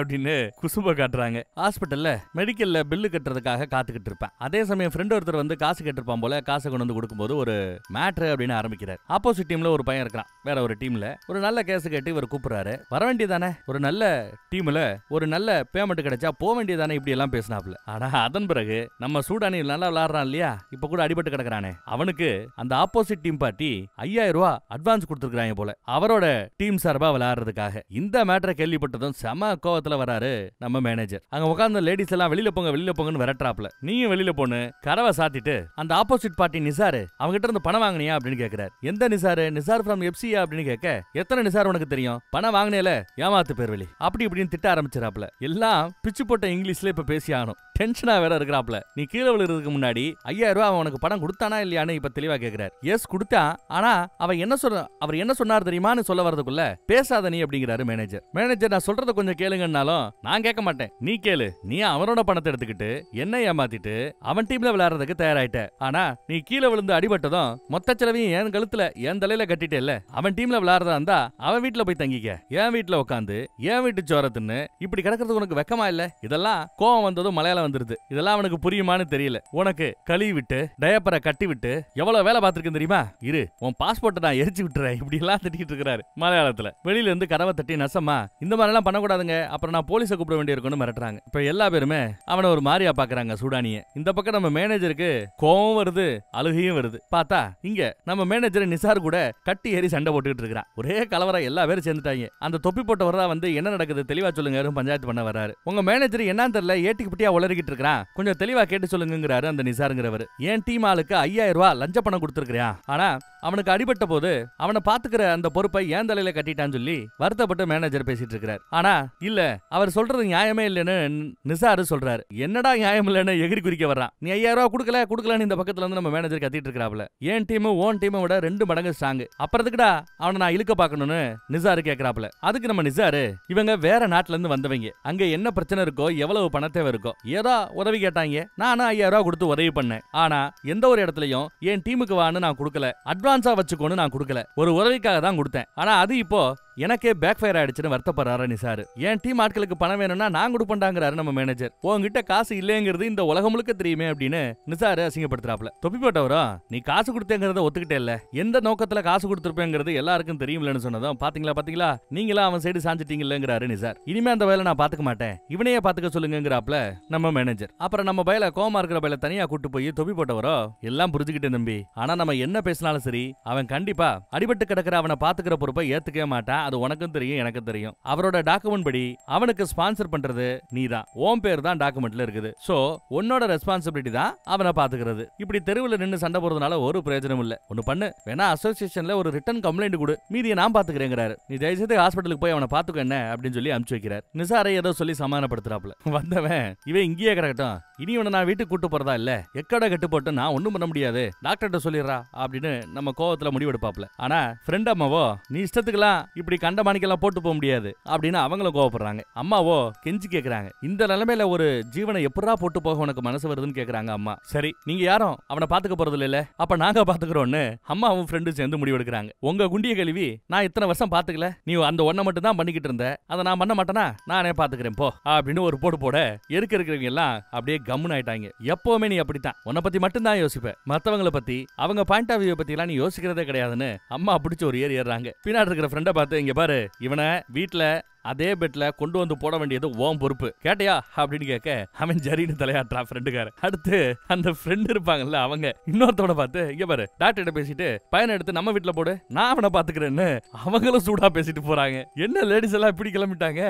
அப்படின்னு குசும்ப காட்டுறாங்க ஹாஸ்பிட்டல்ல மெடிக்கல்ல பில்லு கட்டுறதுக்காக காத்துக்கிட்டு இருப்பேன் அதே சமயம் ஃப்ரெண்ட் ஒருத்தர் வந்து காசு கட்டிருப்பான் போல காசை கொண்டு வந்து கொடுக்கும்போது ஒரு மேட்ரு அப்படின்னு ஆரம்பிக்கிறார் ஆப்போசிட் டீம்ல ஒரு பையன் இருக்கிறான் வேற ஒரு டீம்ல ஒரு நல்ல கேஸ் கேட்டு இவர் கூப்பிடுறாரு வர வேண்டியதானே ஒரு நல்ல டீம்ல ஒரு நல்ல பேமெண்ட் கிடைச்சா போக வேண்டியதானே இப்படி எல்லாம் பேசினாப்ல ஆனா அதன் பிறகு நம்ம சூடானி நல்லா விளாடுறான் இல்லையா இப்ப கூட அடிபட்டு கிடக்குறானே அவனுக்கு அந்த ஆப்போசிட் டீம் பார்ட்டி ஐயாயிரம் ரூபா அட்வான்ஸ் கொடுத்துருக்காங்க போல அவரோட டீம் சார்பா விளையாடுறதுக்காக இந்த மேட்டரை கேள்விப்பட்டதும் செம கோவத்துல வராரு நம்ம மேனேஜர் அங்க உட்கார்ந்த லேடி லேடிஸ் எல்லாம் வெளியில போங்க வெளியில போங்கன்னு விரட்டுறாப்ல நீயும் வெளியில போனு கரவை சாத்திட்டு அந்த ஆப்போசிட் பார்ட்டி நிசாரு அவங்ககிட்ட இருந்து பணம் வாங்கினியா அப்படின்னு கேக்குறாரு எந்த நிசாரு நிசார் ஃப்ரம் எப்சியா அப்படின்னு கேட்க எத்தனை நிசார் உனக்கு தெரியும் பணம் வாங்கினேல ஏமாத்து பேர் வெளி அப்படி இப்படின்னு திட்ட ஆரம்பிச்சிடாப்ல எல்லாம் பிச்சு போட்ட இங்கிலீஷ்ல இப்ப பேசி ஆகணும் டென்ஷனா வேற இருக்கிறாப்ல நீ கீழே விழுறதுக்கு முன்னாடி ஐயாயிரம் ரூபாய் அவனுக்கு பணம் கொடுத்தானா இல்லையான்னு இப்ப தெளிவா கேக்குறாரு எஸ் கொடுத்தா ஆனா அவ என்ன சொல்ற அவர் என்ன சொன்னார் தெரியுமான்னு சொல்ல வரதுக்குள்ள பேசாத நீ அப்படிங்கிறாரு மேனேஜர் மேனேஜர் நான் சொல்றத கொஞ்சம் கேளுங்கன்னாலும் நான் கேட்க மாட்டேன் நீ கேளு நீ அவனோட பணத்தை எடுத்துக்கிட்டு என்ன ஏமாத்திட்டு அவன் டீம்ல விளையாடுறதுக்கு தயாராயிட்ட ஆனா நீ கீழே விழுந்து அடிபட்டதும் மொத்த செலவையும் என் கழுத்துல என் தலையில கட்டிட்டேல்ல அவன் டீம்ல விளையாடுறதா இருந்தா அவன் வீட்டுல போய் தங்கிக்க என் வீட்டுல உட்காந்து என் வீட்டு சோரத்துன்னு இப்படி கிடக்கிறது உனக்கு வெக்கமா இல்ல இதெல்லாம் கோவம் வந்ததும் மலையாளம் வந்துருது இதெல்லாம் அவனுக்கு புரியுமான்னு தெரியல உனக்கு கழுவி விட்டு டயப்பரை கட்டி விட்டு எவ்வளவு வேலை பார்த்திருக்கேன் தெரியுமா இரு உன் பாஸ்போர்ட்டை நான் எரிச்சு விட்டுறேன் இப்படி எல்லாம் திட்டிட்டு இருக்கிறாரு மலையாளத்துல வெளியில இருந்து கதவை தட்டி நசமா இந்த மாதிரி எல்லாம் பண்ணக்கூடாதுங்க அப்புறம் நான் போலீஸை கூப்பிட வேண்டியிருக்கும்னு மிரட்டுறாங்க இப்ப எல்லா பேரும் பேருமே அவனை ஒரு மாதிரியா பாக்குறாங்க சூடானிய இந்த பக்கம் நம்ம மேனேஜருக்கு கோவம் வருது அழுகையும் வருது பார்த்தா இங்க நம்ம மேனேஜர் நிசார் கூட கட்டி ஏறி சண்டை போட்டுக்கிட்டு இருக்கிறான் ஒரே கலவரம் எல்லா பேரும் சேர்ந்துட்டாங்க அந்த தொப்பி போட்டவரா வந்து என்ன நடக்குது தெளிவா சொல்லுங்க பஞ்சாயத்து பண்ண வர்றாரு உங்க மேனேஜர் என்னன்னு தெரியல ஏட்டுக்கு பிட்டியா உளறிக்கிட்டு இருக்கிறான் கொஞ்சம் தெளிவா கேட்டு சொல்லுங்கிறாரு அந்த நிசாருங்கிறவர் ஏன் டீம் ஆளுக்கு ஐயாயிரம் ரூபாய் லஞ்ச பணம் கொடுத்துருக்கிறான் ஆனா அவனுக்கு அடிபட்ட போது அவனை பாத்துக்கிற அந்த பொறுப்பை ஏன் தலையில கட்டிட்டான்னு சொல்லி வருத்தப்பட்டு மேனேஜர் பேசிட்டு இருக்கிறார் ஆனா இல்ல அவர் சொல்றது நியாயமே இல்லைன்னு நிசார் எஸ்ஆர் சொல்றாரு என்னடா நியாயம் இல்லைன்னு எகிரி குறிக்க வர்றான் நீ ஐயாயிரம் ரூபா கொடுக்கல கொடுக்கலன்னு இந்த பக்கத்துல இருந்து நம்ம மேனேஜர் கத்திட்டு இருக்கிறாப்ல என் டீமும் ஓன் டீமும் விட ரெண்டு மடங்கு ஸ்ட்ராங் அப்புறத்துக்குடா அவனை நான் இழுக்க பார்க்கணும்னு நிசாரு கேட்கிறாப்ல அதுக்கு நம்ம நிசாரு இவங்க வேற நாட்டுல இருந்து வந்தவங்க அங்க என்ன பிரச்சனை இருக்கோ எவ்வளவு பண தேவை இருக்கோ ஏதோ உதவி கேட்டாங்க நானும் ஐயாயிரம் ரூபா கொடுத்து உதவி பண்ணேன் ஆனா எந்த ஒரு இடத்துலயும் என் டீமுக்கு வான்னு நான் கொடுக்கல அட்வான்ஸா வச்சுக்கோன்னு நான் கொடுக்கல ஒரு உதவிக்காக தான் கொடுத்தேன் ஆனா அது இப்போ எனக்கே பேக் ஃபயர் ஆயிடுச்சுன்னு வருத்தப்படுறாரு சார் என் டீம் ஆட்களுக்கு பணம் வேணும்னா நான் கொடுப்பண்டாங்கிறாரு நம்ம மேனேஜர் உங்ககிட்ட காசு இல்லைங்கிறது இந்த உலகம் முழுக்க தெரியுமே அப்படின்னு நிசாரு அசிங்கப்படுத்துறாப்ல தொப்பி போட்டவரா நீ காசு கொடுத்தேங்கிறத ஒத்துக்கிட்டே இல்ல எந்த நோக்கத்துல காசு கொடுத்துருப்பேங்கிறது எல்லாருக்கும் தெரியும்லன்னு சொன்னதும் பாத்தீங்களா பாத்தீங்களா நீங்களா அவன் சைடு சாஞ்சிட்டீங்களேங்கிறாரு நிசார் இனிமே அந்த வேலை நான் பாத்துக்க மாட்டேன் இவனையே பாத்துக்க சொல்லுங்கிறாப்ல நம்ம மேனேஜர் அப்புறம் நம்ம பயல கோமா இருக்கிற பயல தனியா கூட்டு போய் தொப்பி போட்டவரோ எல்லாம் புரிஞ்சுக்கிட்டேன் தம்பி ஆனா நம்ம என்ன பேசினாலும் சரி அவன் கண்டிப்பா அடிபட்டு கிடக்கிற அவனை பாத்துக்கிற பொறுப்பை ஏத்துக்கவே மாட்டான் அது உனக்கும் தெரியும் எனக்கும் தெரியும் அவரோட டாக்குமெண்ட் படி அவனுக்கு ஸ்பான்சர் பண்றது நீ தான் ஓம் பேர் தான் டாக்குமெண்ட்ல இருக்குது சோ உன்னோட ரெஸ்பான்சிபிலிட்டி தான் அவனை பாத்துக்கிறது இப்படி தெருவில் நின்று சண்டை போறதுனால ஒரு பிரயோஜனம் இல்ல ஒன்னு பண்ணு வேணா அசோசியேஷன்ல ஒரு ரிட்டன் கம்ப்ளைண்ட் கொடு மீதியை நான் பாத்துக்கிறேங்கிறாரு நீ தயவுசெய்து ஹாஸ்பிட்டலுக்கு போய் அவனை பாத்துக்க என்ன அப்படின்னு சொல்லி அனுப்பிச்சு வைக்கிறார் நிசாரை ஏதோ சொல்லி சமாதானப்படுத்துறாப்ல வந்தவன் இவன் இங்கேயே கிடக்கட்டும் இனி உன்னை நான் வீட்டுக்கு கூட்டு போறதா இல்ல எக்கட கட்டு போட்டு நான் ஒண்ணும் பண்ண முடியாது டாக்டர்கிட்ட சொல்லிடுறா அப்படின்னு நம்ம கோவத்துல முடிவெடுப்பாப்ல ஆனா ஃப்ரெண்ட் அம்மாவோ நீ இஷ்டத்துக்கெல்லாம் இப்படி இப்படி கண்டமானிக்கெல்லாம் போட்டு போக முடியாது அப்படின்னு அவங்களும் கோவப்படுறாங்க அம்மாவோ கெஞ்சி கேட்குறாங்க இந்த நிலைமையில ஒரு ஜீவனை எப்படா போட்டு போக உனக்கு மனசு வருதுன்னு கேட்குறாங்க அம்மா சரி நீங்க யாரும் அவனை பார்த்துக்க போறது இல்ல அப்ப நாங்க பாத்துக்கிறோம்னு அம்மா அவன் ஃப்ரெண்டு சேர்ந்து முடிவெடுக்கிறாங்க உங்க குண்டிய கழுவி நான் இத்தனை வருஷம் பாத்துக்கல நீ அந்த ஒண்ணை மட்டும் தான் பண்ணிக்கிட்டு இருந்த அதை நான் பண்ண மாட்டேனா நானே பாத்துக்கிறேன் போ அப்படின்னு ஒரு போட்டு போட இருக்க இருக்கிறவங்க எல்லாம் அப்படியே கம்முன்னு ஆயிட்டாங்க எப்பவுமே நீ அப்படித்தான் உன்னை பத்தி மட்டும் தான் யோசிப்பேன் மத்தவங்களை பத்தி அவங்க பாயிண்ட் ஆஃப் வியூ பத்தி எல்லாம் நீ யோசிக்கிறதே கிடையாதுன்னு அம்மா பிடிச்ச ஒரு ஏறி ஏறாங்க பின்னாடி இருக்கிற ஃப்ரெண்டை பார்த்து இங்க பாரு இவனை வீட்டில் அதே பெட்டில் கொண்டு வந்து போட வேண்டியது ஓம் பொறுப்பு கேட்டையா அப்படின்னு கேட்க அவன் ஜரின்னு தலையாட்டுறா ஃப்ரெண்டுக்காரு அடுத்து அந்த ஃப்ரெண்டு இருப்பாங்கல்ல அவங்க இன்னொருத்தோட பார்த்து இங்க பாரு டாக்டர்கிட்ட பேசிட்டு பையனை எடுத்து நம்ம வீட்டில் போடு நான் அவனை பார்த்துக்கிறேன்னு அவங்களும் சூடாக பேசிட்டு போகிறாங்க என்ன லேடிஸ் எல்லாம் இப்படி கிளம்பிட்டாங்க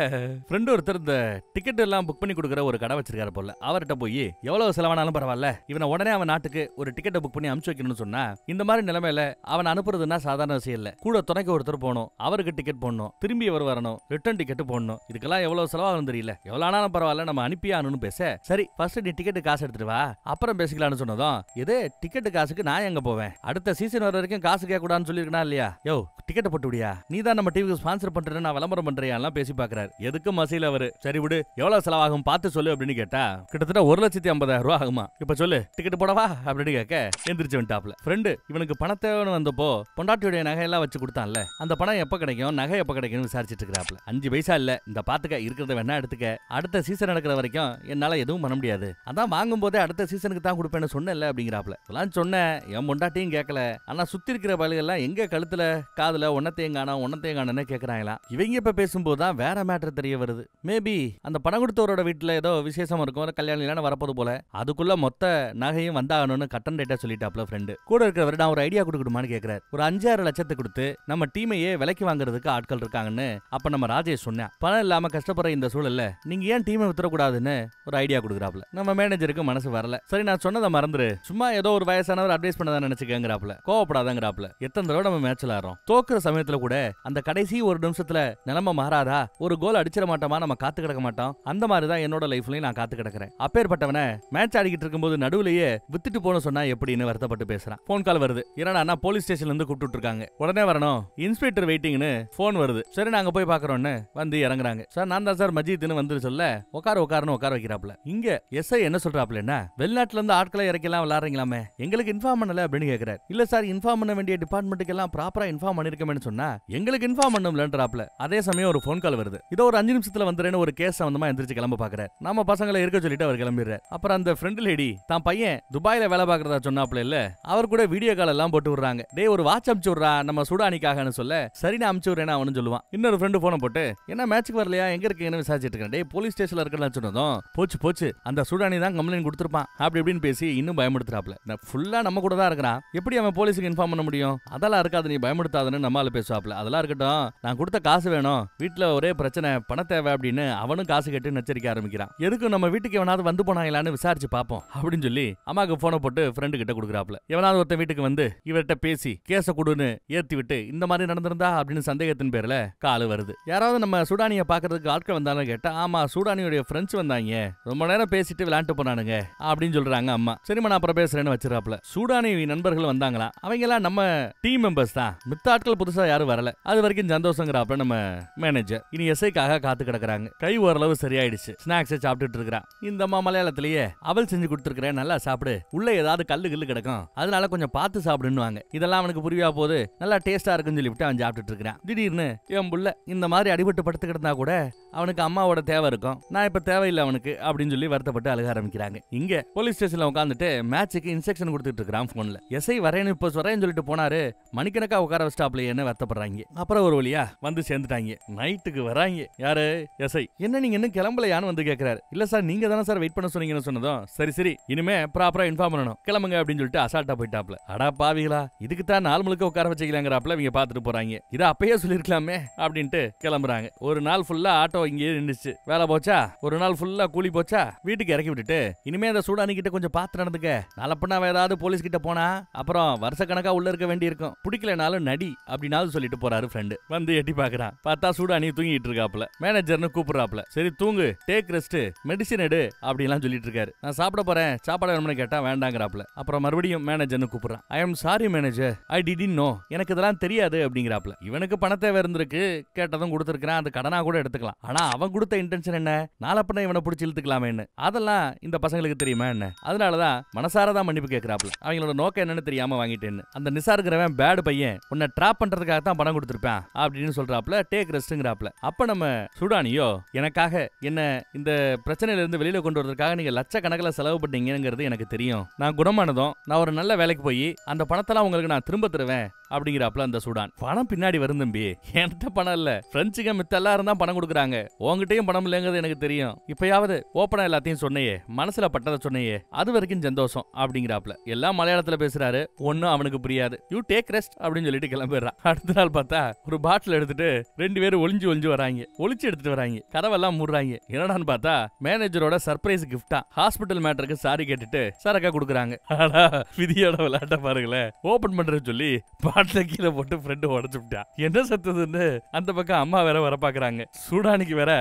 ஃப்ரெண்டு ஒருத்தர் இந்த டிக்கெட் எல்லாம் புக் பண்ணி கொடுக்குற ஒரு கடை வச்சிருக்காரு போல அவர்கிட்ட போய் எவ்வளவு செலவானாலும் பரவாயில்ல இவனை உடனே அவன் நாட்டுக்கு ஒரு டிக்கெட்டை புக் பண்ணி அனுப்பிச்சு வைக்கணும்னு சொன்னா இந்த மாதிரி நிலைமையில அவன் அனுப்புறதுன்னா சாதாரண விஷயம் இல்லை கூட துணைக்கு ஒருத்தர் போகணும் அவருக்கு டிக்கெட் போடணும் திரும்பி அவர் வரணும் ரிட்டர்ன் டிக்கெட்டு போடணும் இதுக்கெல்லாம் எவ்வளவு செலவாகும் தெரியல எவ்வளோ ஆனாலும் பரவாயில்ல நம்ம அனுப்பி ஆகணும்னு பேச சரி ஃபர்ஸ்ட் நீ டிக்கெட்டு காசு எடுத்துட்டு வா அப்புறம் பேசிக்கலாம்னு சொன்னதும் இது டிக்கெட்டு காசுக்கு நான் எங்க போவேன் அடுத்த சீசன் வர வரைக்கும் காசு கூடாதுன்னு சொல்லியிருக்கா இல்லையா யோ டிக்கெட் போட்டு விடியா நீ தான் நம்ம டிவிக்கு ஸ்பான்சர் பண்றேன் நான் விளம்பரம் பண்றேன் பேசி பாக்குறாரு எதுக்கும் மசையில் அவரு சரி விடு எவ்வளவு செலவாகும் பார்த்து சொல்லு அப்படின்னு கேட்டா கிட்டத்தட்ட ஒரு லட்சத்தி ஐம்பதாயிரம் ரூபா ஆகுமா இப்ப சொல்லு டிக்கெட் போடவா அப்படின்னு கேட்க எந்திரிச்சு வந்துட்டாப்ல ஃப்ரெண்டு இவனுக்கு பணத்தேவன் வந்தப்போ பொண்டாட்டியுடைய நகையெல்லாம் வச்சு கொடுத்தான்ல அந்த பணம் எப்ப கிடைக்கும் நகை எப்ப கிடைக்கும்னு விசாரிச்சிட்டு இருக்கிறாப்ல அஞ்சு வயசா இல்ல இந்த பாத்துக்க இருக்கிறத வேணா எடுத்துக்க அடுத்த சீசன் நடக்கிற வரைக்கும் என்னால எதுவும் பண்ண முடியாது அதான் வாங்கும் போதே அடுத்த சீசனுக்கு தான் கொடுப்பேன்னு இல்ல அப்படிங்கிறாப்ல இதெல்லாம் சொன்னேன் என் முண்டாட்டியும் கேட்கல ஆனா சுத்தி இருக்கிற பலகெல்லாம் எங்க கழுத்துல காதுல ஒன்னத்தையும் காணும் கேக்குறாங்களா இவங்க இப்ப பேசும்போது தான் வேற மேட்டர் தெரிய வருது மேபி அந்த பணம் கொடுத்தவரோட வீட்டுல ஏதோ விசேஷம் இருக்கும் கல்யாணம் இல்லைன்னு வரப்போது போல அதுக்குள்ள மொத்த நகையும் வந்தாகணும்னு கட்டன் டேட்டா சொல்லிட்டாப்ல ஃப்ரெண்டு கூட இருக்கிறவர் நான் ஒரு ஐடியா கொடுக்கணுமான்னு கேட்கிறார் ஒரு அஞ்சாறு லட்சத்தை கொடுத்து நம்ம டீமையே விலைக்கு வாங்குறதுக்கு ஆட்கள் இருக்காங்கன்னு அப்ப நம்ம ராஜேஷ் சொன்னேன் பணம் இல்லாம கஷ்டப்படுற இந்த சூழல்ல நீங்க ஏன் டீமை வித்துறக்கூடாதுன்னு ஒரு ஐடியா கொடுக்குறாப்ல நம்ம மேனேஜருக்கு மனசு வரல சரி நான் சொன்னதை மறந்துரு சும்மா ஏதோ ஒரு வயசானவர் அட்வைஸ் பண்ணதா நினைச்சுக்கங்கிறாப்ல கோவப்படாதங்கிறாப்ல எத்தனை தடவை நம்ம மேட்ச்ல ஆறோம் தோக்குற சமயத்துல கூட அந்த கடைசி ஒரு நிமிஷத்துல நிலைமை மாறாதா ஒரு கோல் அடிச்சிட மாட்டோமா நம்ம காத்து கிடக்க மாட்டோம் அந்த மாதிரி தான் என்னோட லைஃப்லயும் நான் காத்து கிடக்கிறேன் அப்பேற்பட்டவன மேட்ச் ஆடிக்கிட்டு இருக்கும்போது நடுவுலயே வித்துட்டு போன சொன்னா எப்படின்னு வருத்தப்பட்டு பேசுறான் போன் கால் வருது ஏன்னா அண்ணா போலீஸ் ஸ்டேஷன்ல இருந்து கூப்பிட்டு இருக்காங்க உடனே வரணும் இன்ஸ்பெக்டர் வெயிட்டிங்னு போன் வருது சரி நாங்க போய் பாக்குறோம்னு வந்து இறங்குறாங்க சார் நான் தான் சார் மஜித்னு வந்து சொல்ல உட்கார உட்காரன்னு உட்கார வைக்கிறாப்ல இங்க எஸ்ஐ என்ன சொல்றாப்லன்னா வெளிநாட்டுல இருந்து ஆட்களை இறக்கலாம் விளாடுறீங்களாமே எங்களுக்கு இன்ஃபார்ம் பண்ணல அப்படின்னு கேக்குறாரு இல்ல சார் இன்ஃபார்ம் பண்ண வேண்டிய டிபார்ட்மெண்ட்டுக்கு எல்லாம் ப்ராப்பரா இன்ஃபார்ம் பண்ணிருக்கேன்னு சொன்னா எங்களுக்கு இன்ஃபார்ம் பண்ணும்லன்றாப்ல அதே சமயம் ஒரு போன் கால் வருது இதோ ஒரு அஞ்சு நிமிஷத்துல வந்துறேன்னு ஒரு கேஸ் சம்பந்தமா எந்திரிச்சு கிளம்ப பாக்குறாரு நம்ம பசங்களை இருக்க சொல்லிட்டு அவர் கிளம்பிடுறாரு அப்புறம் அந்த ஃப்ரெண்ட் லேடி தான் பையன் துபாயில வேலை பாக்குறதா சொன்னாப்ல இல்ல அவர் கூட வீடியோ கால் எல்லாம் போட்டு விடுறாங்க டே ஒரு வாட்ச் அமிச்சு விடுறா நம்ம சுடானிக்காகன்னு சொல்ல சரி நான் அமிச்சு விடுறேன் அவனு சொல்லுவான் இன்னொரு ஃப்ரெண்டு போன போட்டு என்ன மேட்ச்க்கு வரலையா எங்க இருக்கீங்கன்னு விசாரிச்சுட்டு இருக்கேன் டே போலீஸ் ஸ்டேஷன்ல இருக்கேன்னு சொன்னதும் போச்சு போச்சு அந்த சூடானி தான் கம்ப்ளைண்ட் கொடுத்துருப்பான் அப்படி இப்படின்னு பேசி இன்னும் பயமுடுத்துறாப்ல ஃபுல்லா நம்ம கூட தான் இருக்கிறான் எப்படி அவன் போலீஸுக்கு இன்ஃபார்ம் பண்ண முடியும் அதெல்லாம் இருக்காது நீ பயமுடுத்தாதுன்னு நம்மால பேசுவாப்ல அதெல்லாம் இருக்கட்டும் நான் கொடுத்த காசு வேணும் வீட்டுல ஒரே பிரச்சனை பண தேவை அப்படின்னு அவனும் காசு கட்டு நச்சரிக்க ஆரம்பிக்கிறான் எதுக்கும் நம்ம வீட்டுக்கு எவனாவது வந்து போனாங்களான்னு விசாரிச்சு பார்ப்போம் அப்படின்னு சொல்லி அம்மாக்கு போனை போட்டு ஃப்ரெண்டு கிட்ட கொடுக்குறாப்ல எவனாவது ஒருத்தன் வீட்டுக்கு வந்து இவர்கிட்ட பேசி கேச கொடுன்னு ஏத்தி விட்டு இந்த மாதிரி நடந்திருந்தா அப்படின்னு சந்தேகத்தின் பேர்ல காலு வருது யாராவது நம்ம சூடானியை பார்க்கறதுக்கு ஆட்கள் வந்தாலும் கேட்டா ஆமா சூடானியுடைய ஃப்ரெண்ட்ஸ் வந்தாங்க ரொம்ப நேரம் பேசிட்டு விளையாண்டு போனானுங்க அப்படின்னு சொல்றாங்க அம்மா சரிம்மா நான் அப்புறம் பேசுறேன்னு வச்சிருப்பல சூடானி நண்பர்கள் வந்தாங்களா எல்லாம் நம்ம டீம் மெம்பர்ஸ் தான் மித்த ஆட்கள் புதுசாக யாரும் வரல அது வரைக்கும் சந்தோஷங்கிறாப்ல நம்ம மேனேஜர் இனி எஸ்ஐக்காக காத்து கிடக்குறாங்க கை ஓரளவு சரியாயிடுச்சு ஸ்நாக்ஸை சாப்பிட்டுட்டு இருக்கிறான் இந்த அம்மா மலையாளத்திலேயே அவள் செஞ்சு கொடுத்துருக்கேன் நல்லா சாப்பிடு உள்ள ஏதாவது கல்லு கில்லு கிடக்கும் அதனால கொஞ்சம் பார்த்து சாப்பிடுன்னு இதெல்லாம் அவனுக்கு புரியா போது நல்லா டேஸ்டா இருக்குன்னு சொல்லிவிட்டு அவன் சாப்பிட்டுட்டு இருக்கிறான் திடீர்னு என் புள்ள இந்த மாதிரி அடிபட்டு கஷ்டப்பட்டு படுத்து கிடந்தா கூட அவனுக்கு அம்மாவோட தேவை இருக்கும் நான் இப்ப தேவையில்லை அவனுக்கு அப்படின்னு சொல்லி வருத்தப்பட்டு அழுக ஆரம்பிக்கிறாங்க இங்க போலீஸ் ஸ்டேஷன்ல உட்காந்துட்டு மேட்சுக்கு இன்ஸ்ட்ரக்ஷன் கொடுத்துட்டு இருக்கான் போன்ல எஸ்ஐ வரேன்னு இப்போ சொறேன்னு சொல்லிட்டு போனாரு மணிக்கணக்கா உட்கார வச்சிட்டாப்ல என்ன வருத்தப்படுறாங்க அப்புறம் ஒரு வழியா வந்து சேர்ந்துட்டாங்க நைட்டுக்கு வராங்க யாரு எஸ்ஐ என்ன நீங்க இன்னும் கிளம்பலையான்னு வந்து கேக்குறாரு இல்ல சார் நீங்க தானே சார் வெயிட் பண்ண சொன்னீங்கன்னு சொன்னதும் சரி சரி இனிமே ப்ராப்பரா இன்ஃபார்ம் பண்ணணும் கிளம்புங்க அப்படின்னு சொல்லிட்டு அசால்ட்டா போயிட்டாப்ல அடா பாவீங்களா இதுக்கு தான் நாள் முழுக்க உட்கார வச்சுக்கலாங்கிறாப்ல இவங்க பாத்துட்டு போறாங்க இதை அப்பயே சொல்லிருக்கலாமே அப்படின்ட்டு கிளம்புறாங்க போயிட்டாங்க ஒரு நாள் ஃபுல்லா ஆட்டோ இங்கேயே நின்றுச்சு வேலை போச்சா ஒரு நாள் ஃபுல்லா கூலி போச்சா வீட்டுக்கு இறக்கி விட்டுட்டு இனிமே அந்த சூடானி கிட்ட கொஞ்சம் பார்த்து நடந்துக்க நலப்பண்ணா ஏதாவது போலீஸ் கிட்ட போனா அப்புறம் வருஷ கணக்கா உள்ள இருக்க வேண்டி இருக்கும் பிடிக்கலனாலும் நடி அப்படின்னாலும் சொல்லிட்டு போறாரு ஃப்ரெண்டு வந்து எட்டி பாக்குறான் பார்த்தா சூடானி தூங்கிட்டு இருக்காப்ல மேனேஜர்னு கூப்பிடுறாப்ல சரி தூங்கு டேக் ரெஸ்ட் மெடிசின் எடு அப்படின்லாம் சொல்லிட்டு இருக்காரு நான் சாப்பிட போறேன் சாப்பாடு வேணும்னு கேட்டா வேண்டாங்கிறாப்ல அப்புறம் மறுபடியும் மேனேஜர்னு கூப்பிடுறான் I am sorry manager I didn't know எனக்கு இதெல்லாம் தெரியாது அப்படிங்கிறாப்ல இவனுக்கு பணத்தை வேறு இருந்திருக்கு கேட்டதும் கொடுத்துருக்கான் வேணா அது கடனா கூட எடுத்துக்கலாம் ஆனா அவன் கொடுத்த இன்டென்ஷன் என்ன நாளப்பண்ண இவனை பிடிச்சி இழுத்துக்கலாமேன்னு அதெல்லாம் இந்த பசங்களுக்கு தெரியுமா என்ன அதனாலதான் மனசாரதான் மன்னிப்பு கேட்கிறாப்ல அவங்களோட நோக்கம் என்னன்னு தெரியாம வாங்கிட்டேன்னு அந்த நிசாருங்கிறவன் பேடு பையன் உன்னை டிராப் பண்றதுக்காக தான் பணம் கொடுத்துருப்பேன் அப்படின்னு சொல்றாப்ல டேக் ரெஸ்ட்ங்கிறாப்ல அப்ப நம்ம சுடானியோ எனக்காக என்ன இந்த பிரச்சனையில இருந்து வெளியில கொண்டு வரதுக்காக நீங்க லட்சக்கணக்கில் செலவு பண்ணீங்கிறது எனக்கு தெரியும் நான் குணமானதும் நான் ஒரு நல்ல வேலைக்கு போய் அந்த பணத்தெல்லாம் உங்களுக்கு நான் திரும்ப தருவேன் அப்படிங்கிறாப்ல அந்த சுடான் பணம் பின்னாடி வரும் தம்பி என்கிட்ட பணம் இல்ல பிரெஞ்சுக்க மத்த தான் பணம் கொடுக்குறாங்க உங்ககிட்டயும் பணம் இல்லைங்கிறது எனக்கு தெரியும் இப்பயாவது ஓப்பனா எல்லாத்தையும் சொன்னையே மனசுல பட்டதை சொன்னையே அது வரைக்கும் சந்தோஷம் அப்படிங்கிறாப்ல எல்லாம் மலையாளத்துல பேசுறாரு ஒன்னும் அவனுக்கு புரியாது யூ டேக் ரெஸ்ட் அப்படின்னு சொல்லிட்டு கிளம்பிடுறான் அடுத்த நாள் பார்த்தா ஒரு பாட்டில் எடுத்துட்டு ரெண்டு பேரும் ஒளிஞ்சு ஒளிஞ்சு வராங்க ஒளிச்சு எடுத்துட்டு வராங்க கதவெல்லாம் மூடுறாங்க என்னடான்னு பார்த்தா மேனேஜரோட சர்ப்ரைஸ் கிஃப்டா ஹாஸ்பிட்டல் மேட்டருக்கு சாரி கேட்டுட்டு சரக்கா கொடுக்குறாங்க ஆனா விதியோட விளையாட்ட பாருங்களேன் ஓபன் பண்றது சொல்லி பாட்டில கீழே போட்டு ஃப்ரெண்டு உடச்சு விட்டா என்ன சத்ததுன்னு அந்த பக்கம் அம்மா வேற வர பாக்குறாங்க சூடானிக்கு வேற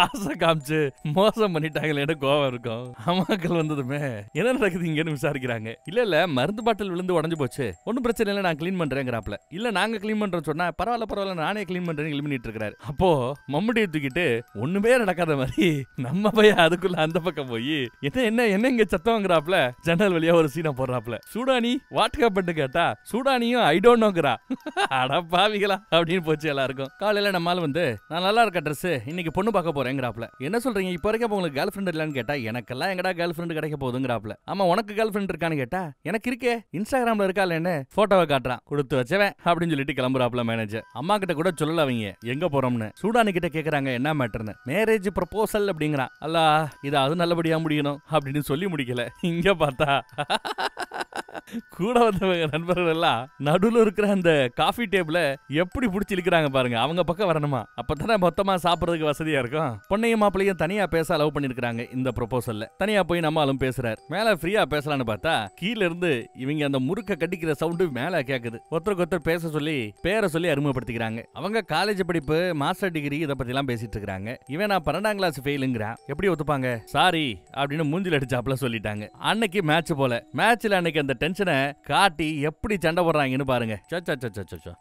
ஆசை காமிச்சு மோசம் பண்ணிட்டாங்களேன்னு கோவம் இருக்கும் அம்மாக்கள் வந்ததுமே என்ன நடக்குது இங்கன்னு விசாரிக்கிறாங்க இல்ல இல்ல மருந்து பாட்டில் விழுந்து உடஞ்சு போச்சு ஒன்றும் பிரச்சனை இல்லை நான் கிளீன் பண்றேங்கிறாப்ல இல்ல நாங்க கிளீன் பண்றோம் சொன்னா பரவாயில்ல பரவாயில்ல நானே கிளீன் பண்றேன்னு கிளீன் இருக்காரு அப்போ மம்முடியை தூக்கிட்டு ஒண்ணுமே நடக்காத மாதிரி நம்ம பையன் அதுக்குள்ள அந்த பக்கம் போய் என்ன என்ன என்ன இங்க சத்தம்ங்கிறாப்ல ஜன்னல் வழியா ஒரு சீனை போடுறாப்ல சூடானி வாட்கா பண்ணு கேட்டா சூடானியும் ஐ டோன்ட் நோங்கிறா *laughs* அட பாவிகளா அப்படின்னு போச்சு எல்லாருக்கும் காலையில நம்மால் வந்து நான் நல்லா இருக்க ட்ரெஸ் இன்னைக்கு பொண்ணு பார்க்க போறேங்கிறாப்ல என்ன சொல்றீங்க இப்போ வரைக்கும் உங்களுக்கு கேர்ள் ஃப்ரெண்ட் இல்லைன்னு கேட்டா எனக்கெல்லாம் எங்கடா கேர்ள் ஃப்ரெண்ட் கிடைக்க போகுதுங்கிறாப்ல ஆமா உனக்கு கேர்ள் ஃப்ரெண்ட் இருக்கான்னு கேட்டா எனக்கு இருக்கே இன்ஸ்டாகிராம்ல இருக்கா இல்லைன்னு போட்டோவை காட்டுறான் கொடுத்து வச்சவன் அப்படின்னு சொல்லிட்டு கிளம்புறாப்ல மேனேஜர் அம்மா கிட்ட கூட சொல்லல அவங்க எங்க போறோம்னு சூடானு கிட்ட கேக்குறாங்க என்ன மேட்டர்னு மேரேஜ் ப்ரப்போசல் அப்படிங்கிறான் அல்ல இது அது நல்லபடியா முடியணும் அப்படின்னு சொல்லி முடிக்கல இங்க பார்த்தா கூட வந்தவங்க நண்பர்கள் எல்லாம் நடுவில் இருக்கிற அந்த காஃபி டேபிள எப்படி பிடிச்சிருக்கிறாங்க பாருங்க அவங்க பக்கம் வரணுமா அப்போ தானே மொத்தமாக சாப்பிட்றதுக்கு வசதியாக இருக்கும் பொண்ணையும் மாப்பிளையும் தனியாக பேச அலோவ் பண்ணிருக்காங்க இந்த ப்ரொபோசல்ல தனியாக போய் நம்மளும் பேசுறாரு மேலே ஃப்ரீயாக பேசலாம்னு பார்த்தா கீழ இருந்து இவங்க அந்த முறுக்க கட்டிக்கிற சவுண்டு மேலே கேட்குது ஒருத்தருக்கு ஒருத்தர் பேச சொல்லி பேரை சொல்லி அறிமுகப்படுத்திக்கிறாங்க அவங்க காலேஜ் படிப்பு மாஸ்டர் டிகிரி இதை பற்றிலாம் எல்லாம் பேசிட்டு இருக்காங்க இவன் நான் பன்னெண்டாம் கிளாஸ் ஃபெயிலுங்கிறான் எப்படி ஒத்துப்பாங்க சாரி அப்படின்னு மூஞ்சில் அடிச்சாப்புல சொல்லிட்டாங்க அன்னைக்கு மேட்ச் போல மேட்ச்சில் அன்னைக்கு அந்த டென்ஷனை காட்டி எப்படி சண்டை போடுறாங்கன்னு பாருங்க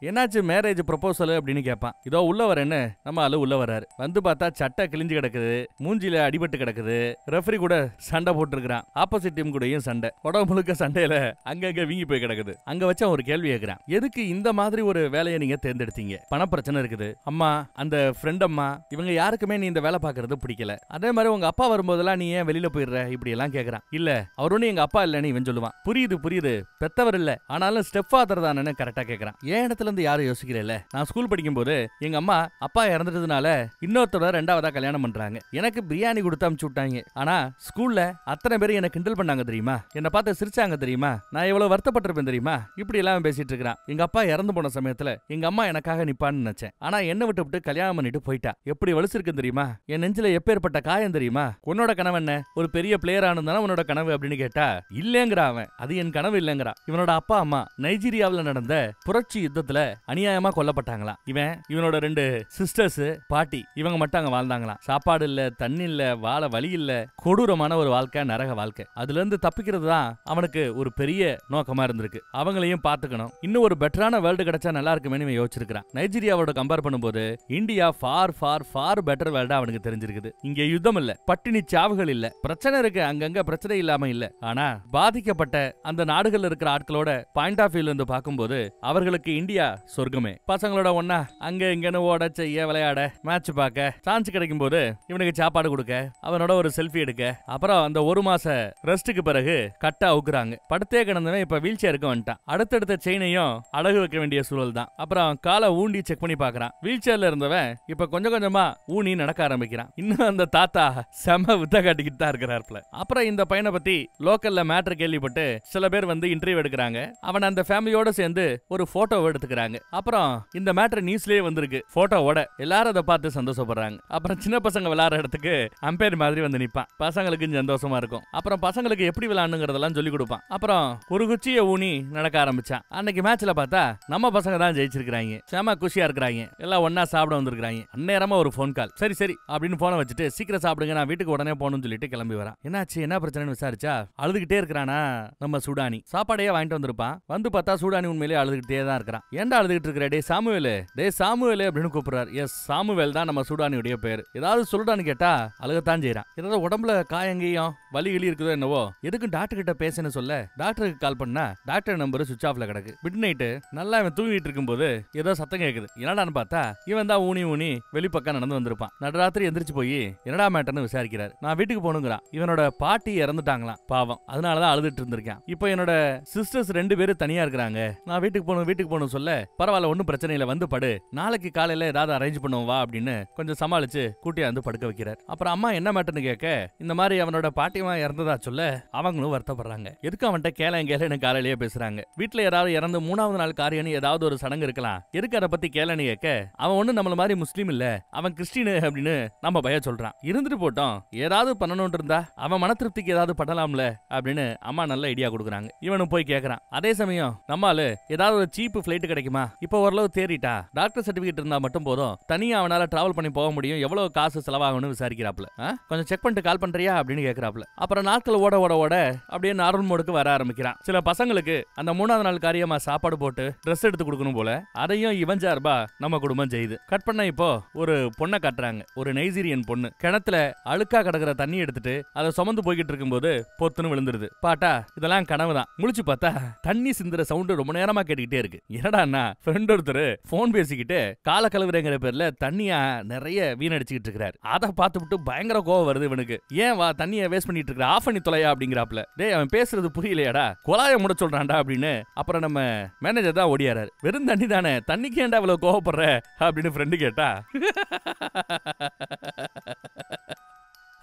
என்னாச்சு மேரேஜ் ப்ரொபோசல் அப்படின்னு கேட்பான் இதோ உள்ள வரேன்னு நம்ம ஆளு உள்ள வர்றாரு வந்து பார்த்தா சட்டை கிழிஞ்சு கிடக்குது மூஞ்சில அடிபட்டு கிடக்குது ரெஃபரி கூட சண்டை போட்டுருக்கான் ஆப்போசிட் டீம் கூடயும் சண்டை உடம்பு முழுக்க சண்டையில அங்கங்க வீங்கி போய் கிடக்குது அங்க வச்சு ஒரு கேள்வி கேட்கிறான் எதுக்கு இந்த மாதிரி ஒரு வேலையை நீங்க தேர்ந்தெடுத்தீங்க பண பிரச்சனை இருக்குது அம்மா அந்த ஃப்ரெண்ட் அம்மா இவங்க யாருக்குமே நீ இந்த வேலை பாக்குறது பிடிக்கல அதே மாதிரி உங்க அப்பா வரும்போதெல்லாம் நீ ஏன் வெளியில போயிடுற இப்படி எல்லாம் கேட்கறான் இல்ல அவரும் எங்க அப்பா இல்லன்னு இவன் சொல்லுவான் புரியுது புரியுது பெத்தவர் இல்ல ஆனாலும் ஸ்டெப் ஃபாதர் தானே கரெக்டா கேக்குறான் ஏன் இடத்துல இருந்து யாரும் யோசிக்கிறேன் நான் ஸ்கூல் படிக்கும் போது எங்க அம்மா அப்பா அப்பா இறந்துட்டதுனால இன்னொருத்தோட ரெண்டாவதா கல்யாணம் பண்றாங்க எனக்கு பிரியாணி கொடுத்து அமுச்சு விட்டாங்க ஆனா ஸ்கூல்ல அத்தனை பேரும் என்ன கிண்டல் பண்ணாங்க தெரியுமா என்ன பார்த்து சிரிச்சாங்க தெரியுமா நான் எவ்வளவு வருத்தப்பட்டிருப்பேன் தெரியுமா இப்படி எல்லாம் பேசிட்டு இருக்கிறான் எங்க அப்பா இறந்து போன சமயத்துல எங்க அம்மா எனக்காக நிப்பான்னு நினைச்சேன் ஆனா என்ன விட்டு விட்டு கல்யாணம் பண்ணிட்டு போயிட்டா எப்படி வலிச்சிருக்கு தெரியுமா என் நெஞ்சில எப்பேற்பட்ட காயம் தெரியுமா உன்னோட கனவு என்ன ஒரு பெரிய பிளேயர் ஆனா உன்னோட கனவு அப்படின்னு கேட்டா இல்லங்கிற அவன் அது என் கனவு இல்லங்கிறா இவனோட அப்பா அம்மா நைஜீரியாவில் நடந்த புரட்சி யுத்தத்துல அநியாயமா கொல்லப்பட்டாங்களாம் இவன் இவனோட ரெண்டு சிஸ்டர் சிஸ்டர்ஸ் பாட்டி இவங்க மட்டும் அங்க வாழ்ந்தாங்களாம் சாப்பாடு இல்ல தண்ணி இல்ல வாழ வழி இல்ல கொடூரமான ஒரு வாழ்க்கை நரக வாழ்க்கை அதுல இருந்து தப்பிக்கிறது தான் அவனுக்கு ஒரு பெரிய நோக்கமா இருந்திருக்கு அவங்களையும் பாத்துக்கணும் இன்னும் ஒரு பெட்டரான வேர்ல்டு கிடைச்சா நல்லா இருக்குமேனு யோசிச்சிருக்கிறான் நைஜீரியாவோட கம்பேர் பண்ணும்போது India far far far better வேர்ல்டா அவனுக்கு தெரிஞ்சிருக்குது இங்க யுத்தம் இல்ல பட்டினி சாவுகள் இல்ல பிரச்சனை இருக்கு அங்கங்க பிரச்சனை இல்லாம இல்ல ஆனா பாதிக்கப்பட்ட அந்த நாடுகள்ல இருக்கிற ஆட்களோட பாயிண்ட் ஆஃப் வியூல இருந்து பார்க்கும்போது அவர்களுக்கு இந்தியா சொர்க்கமே பசங்களோட ஒன்னா அங்க இங்கன்னு ஓட செய்ய இங்க விளையாட மேட்ச் பார்க்க சான்ஸ் கிடைக்கும் போது இவனுக்கு சாப்பாடு கொடுக்க அவனோட ஒரு செல்ஃபி எடுக்க அப்புறம் அந்த ஒரு மாச ரெஸ்ட்டுக்கு பிறகு கட்டா அவுக்குறாங்க படுத்தே கிடந்தவன் இப்ப வீல் சேருக்கு வந்துட்டான் அடுத்தடுத்த செயினையும் அழகு வைக்க வேண்டிய சூழல் தான் அப்புறம் காலை ஊண்டி செக் பண்ணி பாக்குறான் வீல் சேர்ல இருந்தவன் இப்ப கொஞ்சம் கொஞ்சமா ஊனி நடக்க ஆரம்பிக்கிறான் இன்னும் அந்த தாத்தா செம வித்த காட்டிக்கிட்டு தான் இருக்கிறாருல அப்புறம் இந்த பையனை பத்தி லோக்கல்ல மேட்ரு கேள்விப்பட்டு சில பேர் வந்து இன்டர்வியூ எடுக்கிறாங்க அவன் அந்த ஃபேமிலியோட சேர்ந்து ஒரு போட்டோவை எடுத்துக்கிறாங்க அப்புறம் இந்த மேட்ரு நியூஸ்லயே வந்திருக்கு போட்டோவோட எல்லாரும் அதை பார்த்து சந்தோஷப்படுறாங்க அப்புறம் சின்ன பசங்க விளையாடுற இடத்துக்கு அம்பேர் மாதிரி வந்து நிற்பான் பசங்களுக்கு சந்தோஷமா இருக்கும் அப்புறம் பசங்களுக்கு எப்படி விளாடுங்கிறதெல்லாம் சொல்லி கொடுப்பான் அப்புறம் ஒரு குச்சியை ஊனி நடக்க ஆரம்பிச்சான் அன்னைக்கு மேட்ச்ல பார்த்தா நம்ம பசங்க தான் ஜெயிச்சிருக்கிறாங்க செம குஷியா இருக்கிறாங்க எல்லாம் ஒன்னா சாப்பிட வந்திருக்கிறாங்க அந்நேரமா ஒரு ஃபோன் கால் சரி சரி அப்படின்னு போன வச்சுட்டு சீக்கிரம் சாப்பிடுங்க நான் வீட்டுக்கு உடனே போகணும்னு சொல்லிட்டு கிளம்பி வரான் என்னாச்சு என்ன பிரச்சனைன்னு விசாரிச்சா அழுதுகிட்டே இருக்கிறானா நம்ம சுடானி சாப்பாடையே வாங்கிட்டு வந்திருப்பான் வந்து பார்த்தா சூடானி உண்மையிலேயே அழுதுகிட்டே தான் இருக்கிறான் ஏன்டா அழுதுகிட்டு இருக்கிற டே சாமுவேலு டே சாமுவேலு அப்படின்னு கூப்பிடுறாரு எஸ் சாமுவேல் தான் நம்ம சூடானியுடைய பேர் ஏதாவது சொல்லுடான்னு கேட்டா அழுகத்தான் செய்யறான் ஏதாவது உடம்புல காயங்கேயும் வலி கிளி இருக்குதோ என்னவோ எதுக்கும் டாக்டர் கிட்ட பேசுன்னு சொல்ல டாக்டருக்கு கால் பண்ணா டாக்டர் நம்பர் சுவிச் ஆஃப்ல கிடக்கு மிட் நைட்டு நல்லா இவன் தூங்கிட்டு இருக்கும்போது ஏதோ சத்தம் கேட்குது என்னடான்னு பார்த்தா இவன் தான் ஊனி ஊனி வெளிப்பக்கம் நடந்து வந்திருப்பான் நடராத்திரி எந்திரிச்சு போய் என்னடா மேட்டர்னு விசாரிக்கிறார் நான் வீட்டுக்கு போகணுங்கிறான் இவனோட பாட்டி இறந்துட்டாங்களாம் பாவம் அதனாலதான் அழுதுட்டு இருந்திருக்கேன் இப்போ என்னோட சிஸ்டர்ஸ் ரெண்டு பேரும் தனியா இருக்கிறாங்க நான் வீட்டுக்கு போகணும் வீட்டுக்கு போகணும் சொல்ல பரவாயில்ல ஒன்றும் பிரச்சனை இல்லை வந்து படு நாளைக்கு காலையில் ஏதாவது அரேஞ்ச் பண்ணுவோம் வா அப்படின்னு கொஞ்சம் சமாளிச்சு கூட்டியாந்து படுக்க வைக்கிறார் அப்புறம் அம்மா என்ன மாட்டேன்னு கேட்க இந்த மாதிரி அவனோட பாட்டியமா இறந்ததா சொல்ல அவங்களும் வருத்தப்படுறாங்க எதுக்கு அவன்கிட்ட கேளன் கேளன்னு காலையிலேயே பேசுறாங்க வீட்டுல யாராவது இறந்து மூணாவது நாள் காரியம் ஏதாவது ஒரு சடங்கு இருக்கலாம் எதுக்கு அதை பத்தி கேளன்னு கேட்க அவன் ஒண்ணு நம்மள மாதிரி முஸ்லீம் இல்ல அவன் கிறிஸ்டின் அப்படின்னு நம்ம பய சொல்றான் இருந்துட்டு போட்டோம் ஏதாவது பண்ணணும் இருந்தா அவன் மன திருப்திக்கு ஏதாவது பண்ணலாம்ல அப்படின்னு அம்மா நல்ல ஐடியா கொடுக்குறாங்க இவனும் போய் கேக்குறான் அதே சமயம் நம்மால ஏதாவது ஒரு சீப்பு ஃபிளைட் கிடைக்குமா இப்போ ஓரளவு தேறிட்டா டாக்டர் சர்டிபிகேட் இருந்தா மட்டும் போதும் தனியாக அவனால டிராவல் பண்ணி போக முடியும் எவ்வளவு காசு செலவாகணும்னு விசாரிக்கிறாப்ல கொஞ்சம் செக் பண்ணிட்டு கால் பண்றியா அப்படின்னு கேட்குறாப்புல அப்புறம் நாட்கள் ஓட ஓட ஓட அப்படியே நார்மல் மோடுக்கு வர ஆரம்பிக்கிறான் சில பசங்களுக்கு அந்த மூணாவது நாள் காரியமா சாப்பாடு போட்டு ட்ரெஸ் எடுத்து கொடுக்கணும் போல அதையும் இவன் சார்பா நம்ம குடும்பம் செய்யுது கட் பண்ண இப்போ ஒரு பொண்ணை கட்டுறாங்க ஒரு நைஜீரியன் பொண்ணு கிணத்துல அழுக்கா கிடக்குற தண்ணி எடுத்துட்டு அதை சுமந்து போய்கிட்டு இருக்கும்போது பொத்துன்னு விழுந்துருது பாட்டா இதெல்லாம் கனவு தான் முழிச்சு பார்த்தா தண்ணி சிந்துற சவுண்டு ரொம்ப நேரமா கேட்டுக்கிட்டே இருக்கு என்னடா ஃப்ரெண்ட் ஒருத்தர் போன் பேசிக்கிட்டு கால கழுவுறேங்கிற பேர்ல தண்ணிய நிறைய வீணடிச்சுக்கிட்டு இருக்கிறாரு அதை பார்த்துட்டு பயங்கர கோவம் வருது இவனுக்கு ஏன் வா தண்ணியை வேஸ்ட் பண்ணிட்டு இருக்க ஆஃப் பண்ணி தொலையா அப்படிங்கிறாப்ல டே அவன் பேசுறது புரியலையாடா குழாயை முட சொல்றான்டா அப்படின்னு அப்புறம் நம்ம மேனேஜர் தான் ஓடியாரு வெறும் தண்ணி தானே தண்ணிக்கு ஏன்டா இவ்வளவு கோவப்படுற அப்படின்னு ஃப்ரெண்டு கேட்டா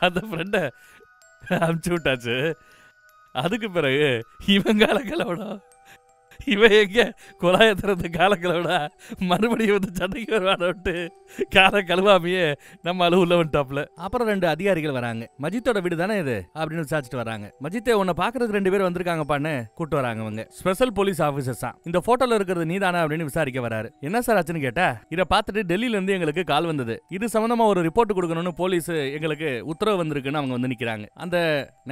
அந்த ஃப்ரெண்ட அமுச்சு விட்டாச்சு அதுக்கு பிறகு இவங்கால கலவடம் இவன் எங்கே குழாயை திறந்த காலங்களோட மறுபடியும் வந்து சண்டைக்கு விட்டு காலை கழுவாமையே நம்ம அளவு உள்ள வந்துட்டாப்ல அப்புறம் ரெண்டு அதிகாரிகள் வராங்க மஜித்தோட வீடு தானே இது அப்படின்னு விசாரிச்சுட்டு வராங்க மஜித்தை உன்னை பார்க்கறதுக்கு ரெண்டு பேர் பானு கூட்டு வராங்க அவங்க ஸ்பெஷல் போலீஸ் ஆஃபீஸர்ஸ் தான் இந்த ஃபோட்டோல இருக்கிறது நீ தானே அப்படின்னு விசாரிக்க வராரு என்ன சார் ஆச்சுன்னு கேட்டா இதை பார்த்துட்டு டெல்லியில இருந்து எங்களுக்கு கால் வந்தது இது சம்பந்தமா ஒரு ரிப்போர்ட் கொடுக்கணும்னு போலீஸ் எங்களுக்கு உத்தரவு வந்திருக்குன்னு அவங்க வந்து நிக்கிறாங்க அந்த